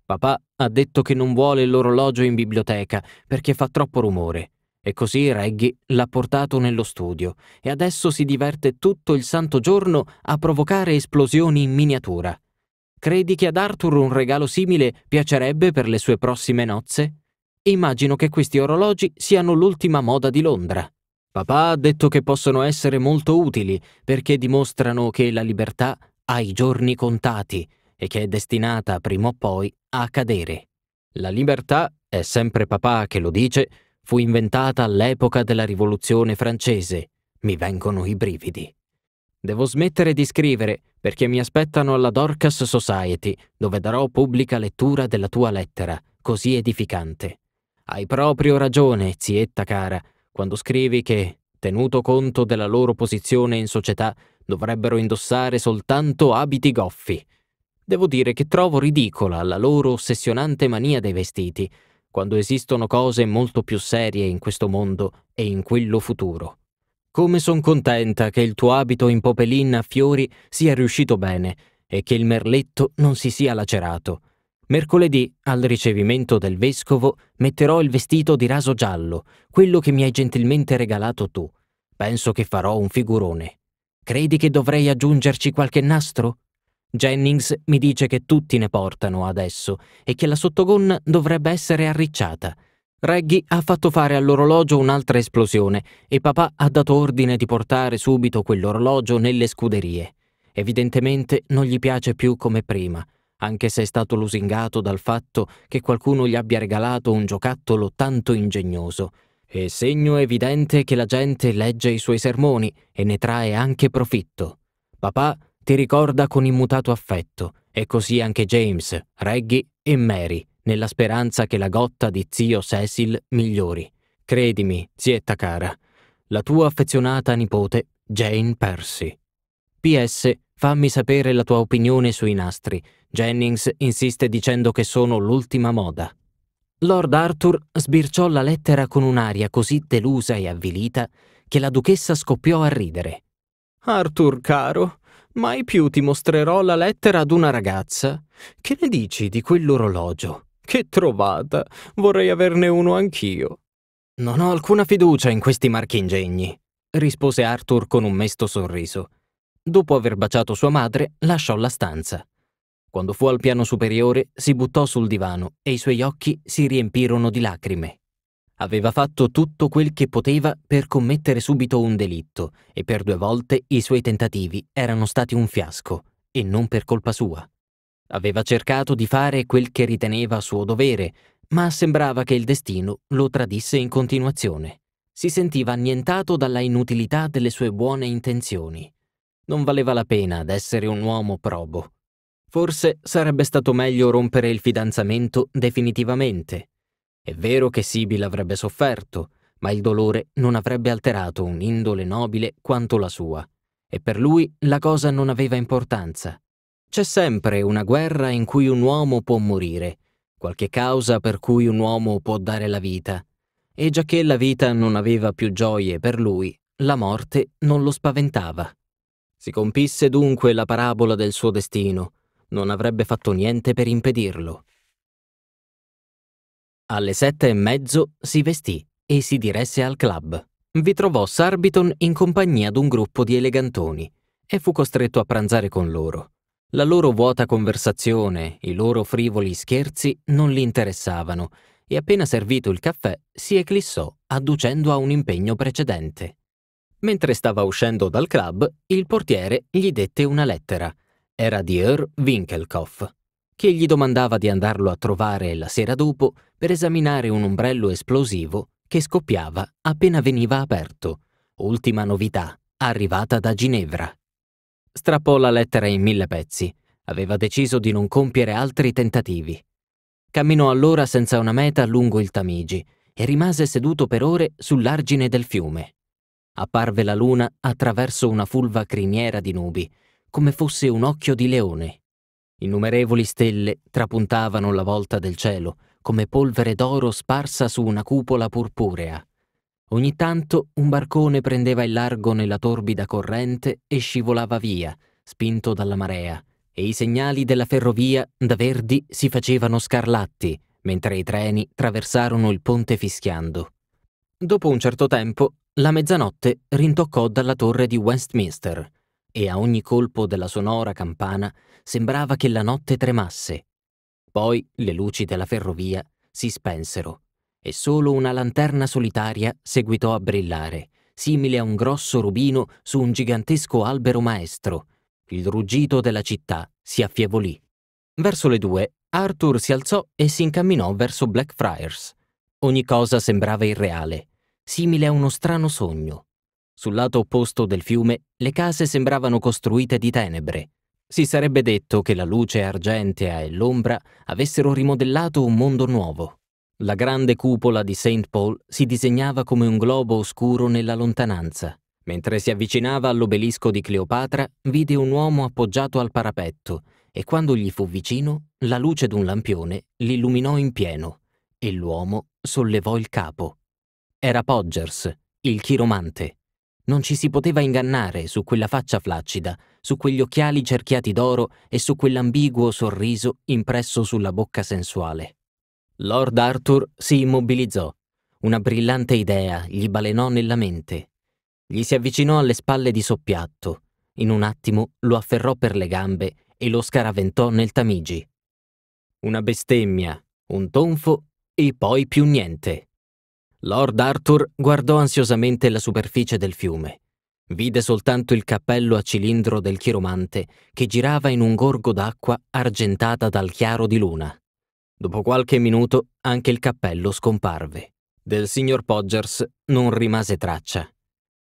Papà ha detto che non vuole l'orologio in biblioteca perché fa troppo rumore e così Reggie l'ha portato nello studio e adesso si diverte tutto il santo giorno a provocare esplosioni in miniatura. Credi che ad Arthur un regalo simile piacerebbe per le sue prossime nozze? Immagino che questi orologi siano l'ultima moda di Londra. Papà ha detto che possono essere molto utili perché dimostrano che la libertà ha i giorni contati e che è destinata prima o poi a cadere. La libertà, è sempre papà che lo dice, fu inventata all'epoca della Rivoluzione francese. Mi vengono i brividi. Devo smettere di scrivere perché mi aspettano alla Dorcas Society, dove darò pubblica lettura della tua lettera, così edificante. Hai proprio ragione, zietta cara, quando scrivi che, tenuto conto della loro posizione in società, dovrebbero indossare soltanto abiti goffi. Devo dire che trovo ridicola la loro ossessionante mania dei vestiti, quando esistono cose molto più serie in questo mondo e in quello futuro. Come son contenta che il tuo abito in popelina a fiori sia riuscito bene e che il merletto non si sia lacerato. Mercoledì, al ricevimento del vescovo, metterò il vestito di raso giallo, quello che mi hai gentilmente regalato tu. Penso che farò un figurone. Credi che dovrei aggiungerci qualche nastro? Jennings mi dice che tutti ne portano adesso e che la sottogonna dovrebbe essere arricciata. Reggie ha fatto fare all'orologio un'altra esplosione e papà ha dato ordine di portare subito quell'orologio nelle scuderie. Evidentemente non gli piace più come prima, anche se è stato lusingato dal fatto che qualcuno gli abbia regalato un giocattolo tanto ingegnoso. È segno evidente che la gente legge i suoi sermoni e ne trae anche profitto. Papà ti ricorda con immutato affetto, e così anche James, Reggie e Mary, nella speranza che la gotta di zio Cecil migliori. Credimi, zietta cara, la tua affezionata nipote Jane Percy. PS, fammi sapere la tua opinione sui nastri. Jennings insiste dicendo che sono l'ultima moda. Lord Arthur sbirciò la lettera con un'aria così delusa e avvilita che la duchessa scoppiò a ridere. Arthur, caro, Mai più ti mostrerò la lettera ad una ragazza. Che ne dici di quell'orologio? Che trovata! Vorrei averne uno anch'io. Non ho alcuna fiducia in questi marchingegni, rispose Arthur con un mesto sorriso. Dopo aver baciato sua madre, lasciò la stanza. Quando fu al piano superiore, si buttò sul divano e i suoi occhi si riempirono di lacrime. Aveva fatto tutto quel che poteva per commettere subito un delitto e per due volte i suoi tentativi erano stati un fiasco e non per colpa sua. Aveva cercato di fare quel che riteneva suo dovere, ma sembrava che il destino lo tradisse in continuazione. Si sentiva annientato dalla inutilità delle sue buone intenzioni. Non valeva la pena d'essere un uomo probo. Forse sarebbe stato meglio rompere il fidanzamento definitivamente è vero che Sibyl avrebbe sofferto, ma il dolore non avrebbe alterato un'indole nobile quanto la sua, e per lui la cosa non aveva importanza. C'è sempre una guerra in cui un uomo può morire, qualche causa per cui un uomo può dare la vita, e giacché la vita non aveva più gioie per lui, la morte non lo spaventava. Si compisse dunque la parabola del suo destino, non avrebbe fatto niente per impedirlo. Alle sette e mezzo si vestì e si diresse al club. Vi trovò Sarbiton in compagnia d'un gruppo di elegantoni e fu costretto a pranzare con loro. La loro vuota conversazione, i loro frivoli scherzi non li interessavano e appena servito il caffè si eclissò adducendo a un impegno precedente. Mentre stava uscendo dal club, il portiere gli dette una lettera. Era di Earl Winkelkopf che gli domandava di andarlo a trovare la sera dopo per esaminare un ombrello esplosivo che scoppiava appena veniva aperto. Ultima novità, arrivata da Ginevra. Strappò la lettera in mille pezzi. Aveva deciso di non compiere altri tentativi. Camminò allora senza una meta lungo il Tamigi e rimase seduto per ore sull'argine del fiume. Apparve la luna attraverso una fulva criniera di nubi, come fosse un occhio di leone. Innumerevoli stelle trapuntavano la volta del cielo, come polvere d'oro sparsa su una cupola purpurea. Ogni tanto un barcone prendeva il largo nella torbida corrente e scivolava via, spinto dalla marea, e i segnali della ferrovia da verdi si facevano scarlatti, mentre i treni traversarono il ponte fischiando. Dopo un certo tempo, la mezzanotte rintoccò dalla torre di Westminster e a ogni colpo della sonora campana sembrava che la notte tremasse. Poi le luci della ferrovia si spensero e solo una lanterna solitaria seguitò a brillare, simile a un grosso rubino su un gigantesco albero maestro. Il ruggito della città si affievolì. Verso le due, Arthur si alzò e si incamminò verso Blackfriars. Ogni cosa sembrava irreale, simile a uno strano sogno. Sul lato opposto del fiume le case sembravano costruite di tenebre. Si sarebbe detto che la luce argentea e l'ombra avessero rimodellato un mondo nuovo. La grande cupola di St. Paul si disegnava come un globo oscuro nella lontananza. Mentre si avvicinava all'obelisco di Cleopatra, vide un uomo appoggiato al parapetto e quando gli fu vicino, la luce d'un lampione l'illuminò in pieno e l'uomo sollevò il capo. Era Poggers, il chiromante. Non ci si poteva ingannare su quella faccia flaccida, su quegli occhiali cerchiati d'oro e su quell'ambiguo sorriso impresso sulla bocca sensuale. Lord Arthur si immobilizzò. Una brillante idea gli balenò nella mente. Gli si avvicinò alle spalle di soppiatto. In un attimo lo afferrò per le gambe e lo scaraventò nel Tamigi. Una bestemmia, un tonfo e poi più niente. Lord Arthur guardò ansiosamente la superficie del fiume. Vide soltanto il cappello a cilindro del chiromante che girava in un gorgo d'acqua argentata dal chiaro di luna. Dopo qualche minuto anche il cappello scomparve. Del signor Poggers non rimase traccia.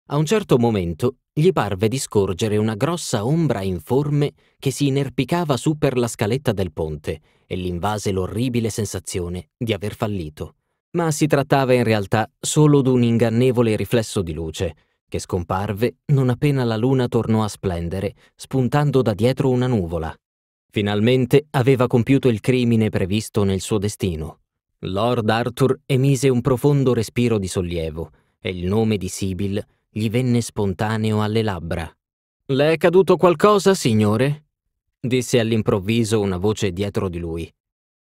A un certo momento gli parve di scorgere una grossa ombra informe che si inerpicava su per la scaletta del ponte e l'invase l'orribile sensazione di aver fallito ma si trattava in realtà solo d'un ingannevole riflesso di luce, che scomparve non appena la luna tornò a splendere, spuntando da dietro una nuvola. Finalmente aveva compiuto il crimine previsto nel suo destino. Lord Arthur emise un profondo respiro di sollievo e il nome di Sibyl gli venne spontaneo alle labbra. Le è caduto qualcosa, signore? disse all'improvviso una voce dietro di lui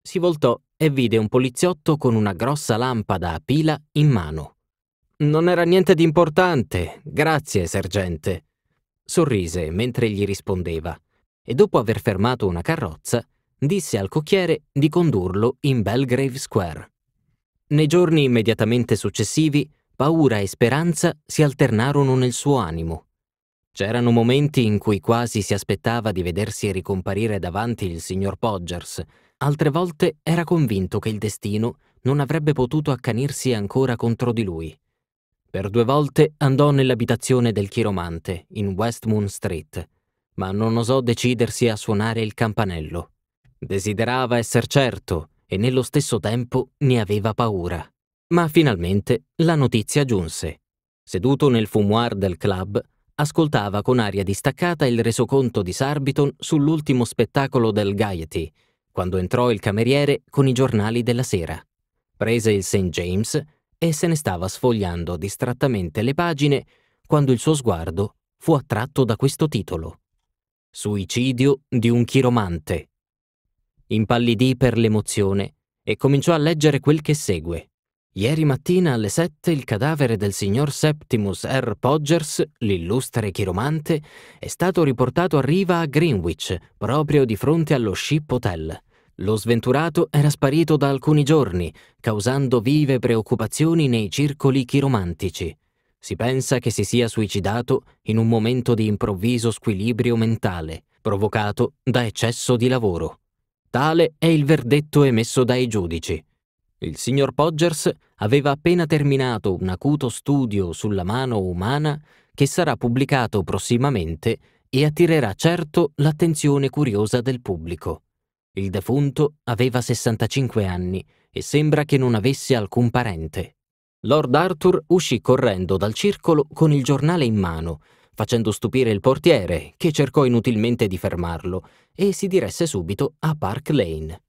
si voltò e vide un poliziotto con una grossa lampada a pila in mano. Non era niente di importante, grazie, sergente. Sorrise mentre gli rispondeva e dopo aver fermato una carrozza, disse al cocchiere di condurlo in Belgrave Square. Nei giorni immediatamente successivi, paura e speranza si alternarono nel suo animo. C'erano momenti in cui quasi si aspettava di vedersi ricomparire davanti il signor Poggers, altre volte era convinto che il destino non avrebbe potuto accanirsi ancora contro di lui. Per due volte andò nell'abitazione del chiromante, in Westmoon Street, ma non osò decidersi a suonare il campanello. Desiderava esser certo e nello stesso tempo ne aveva paura. Ma finalmente la notizia giunse. Seduto nel fumoir del club, ascoltava con aria distaccata il resoconto di Sarbiton sull'ultimo spettacolo del Gaiety, quando entrò il cameriere con i giornali della sera. Prese il St. James e se ne stava sfogliando distrattamente le pagine quando il suo sguardo fu attratto da questo titolo. Suicidio di un chiromante. Impallidì per l'emozione e cominciò a leggere quel che segue. Ieri mattina alle 7 il cadavere del signor Septimus R. Poggers, l'illustre chiromante, è stato riportato a riva a Greenwich, proprio di fronte allo Ship Hotel. Lo sventurato era sparito da alcuni giorni, causando vive preoccupazioni nei circoli chiromantici. Si pensa che si sia suicidato in un momento di improvviso squilibrio mentale, provocato da eccesso di lavoro. Tale è il verdetto emesso dai giudici. Il signor Poggers aveva appena terminato un acuto studio sulla mano umana che sarà pubblicato prossimamente e attirerà certo l'attenzione curiosa del pubblico. Il defunto aveva 65 anni e sembra che non avesse alcun parente. Lord Arthur uscì correndo dal circolo con il giornale in mano, facendo stupire il portiere, che cercò inutilmente di fermarlo, e si diresse subito a Park Lane.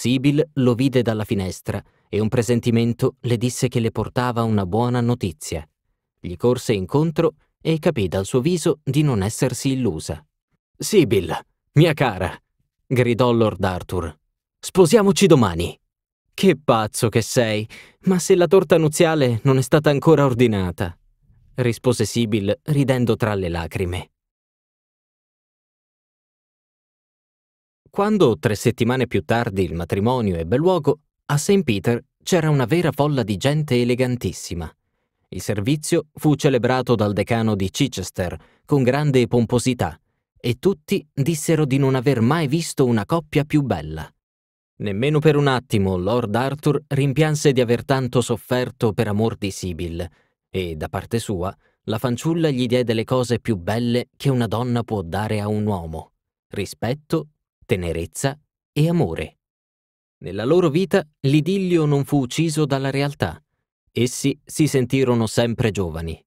Sibyl lo vide dalla finestra e un presentimento le disse che le portava una buona notizia. Gli corse incontro e capì dal suo viso di non essersi illusa. Sibyl, mia cara, gridò Lord Arthur. Sposiamoci domani. Che pazzo che sei, ma se la torta nuziale non è stata ancora ordinata, rispose Sibyl ridendo tra le lacrime. Quando tre settimane più tardi il matrimonio ebbe luogo, a St. Peter c'era una vera folla di gente elegantissima. Il servizio fu celebrato dal decano di Chichester con grande pomposità e tutti dissero di non aver mai visto una coppia più bella. Nemmeno per un attimo Lord Arthur rimpianse di aver tanto sofferto per amor di Sibyl e, da parte sua, la fanciulla gli diede le cose più belle che una donna può dare a un uomo, rispetto tenerezza e amore. Nella loro vita l'idillio non fu ucciso dalla realtà. Essi si sentirono sempre giovani.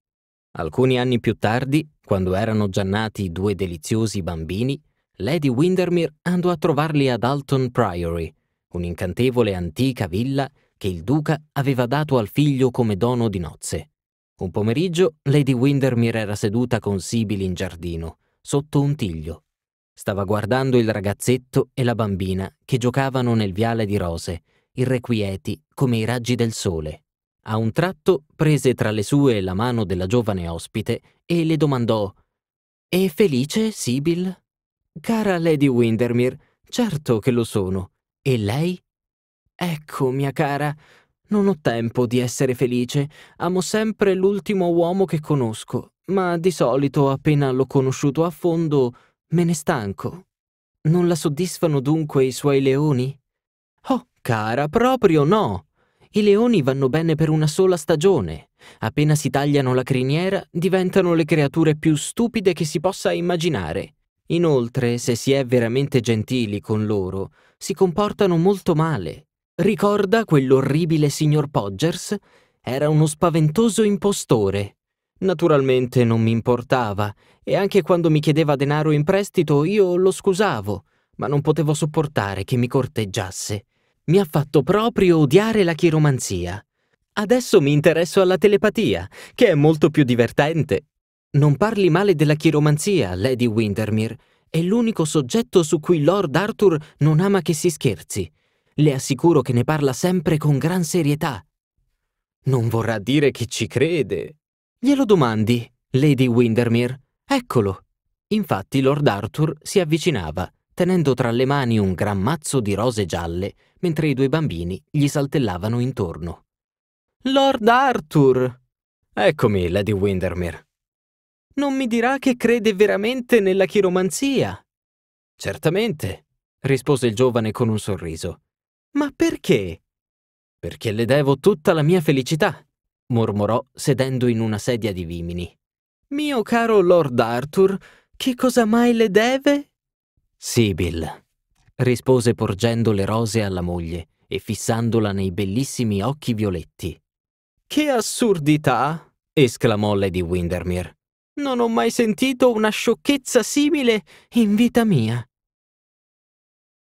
Alcuni anni più tardi, quando erano già nati due deliziosi bambini, Lady Windermere andò a trovarli ad Alton Priory, un'incantevole antica villa che il duca aveva dato al figlio come dono di nozze. Un pomeriggio Lady Windermere era seduta con Sibyl in giardino, sotto un tiglio, Stava guardando il ragazzetto e la bambina che giocavano nel viale di rose, irrequieti come i raggi del sole. A un tratto prese tra le sue la mano della giovane ospite e le domandò «È felice, Sibyl?» «Cara Lady Windermere, certo che lo sono. E lei?» «Ecco, mia cara, non ho tempo di essere felice. Amo sempre l'ultimo uomo che conosco, ma di solito appena l'ho conosciuto a fondo Me ne stanco. Non la soddisfano dunque i suoi leoni? Oh, cara, proprio no! I leoni vanno bene per una sola stagione. Appena si tagliano la criniera, diventano le creature più stupide che si possa immaginare. Inoltre, se si è veramente gentili con loro, si comportano molto male. Ricorda quell'orribile signor Podgers? Era uno spaventoso impostore. Naturalmente non mi importava, e anche quando mi chiedeva denaro in prestito io lo scusavo, ma non potevo sopportare che mi corteggiasse. Mi ha fatto proprio odiare la chiromanzia. Adesso mi interesso alla telepatia, che è molto più divertente. Non parli male della chiromanzia, Lady Windermere. È l'unico soggetto su cui Lord Arthur non ama che si scherzi. Le assicuro che ne parla sempre con gran serietà. Non vorrà dire che ci crede, Glielo domandi, Lady Windermere. Eccolo. Infatti Lord Arthur si avvicinava, tenendo tra le mani un gran mazzo di rose gialle, mentre i due bambini gli saltellavano intorno. Lord Arthur! Eccomi, Lady Windermere. Non mi dirà che crede veramente nella chiromanzia? Certamente, rispose il giovane con un sorriso. Ma perché? Perché le devo tutta la mia felicità mormorò sedendo in una sedia di vimini. Mio caro Lord Arthur, che cosa mai le deve? Sibyl, rispose porgendo le rose alla moglie e fissandola nei bellissimi occhi violetti. Che assurdità! esclamò Lady Windermere. Non ho mai sentito una sciocchezza simile in vita mia.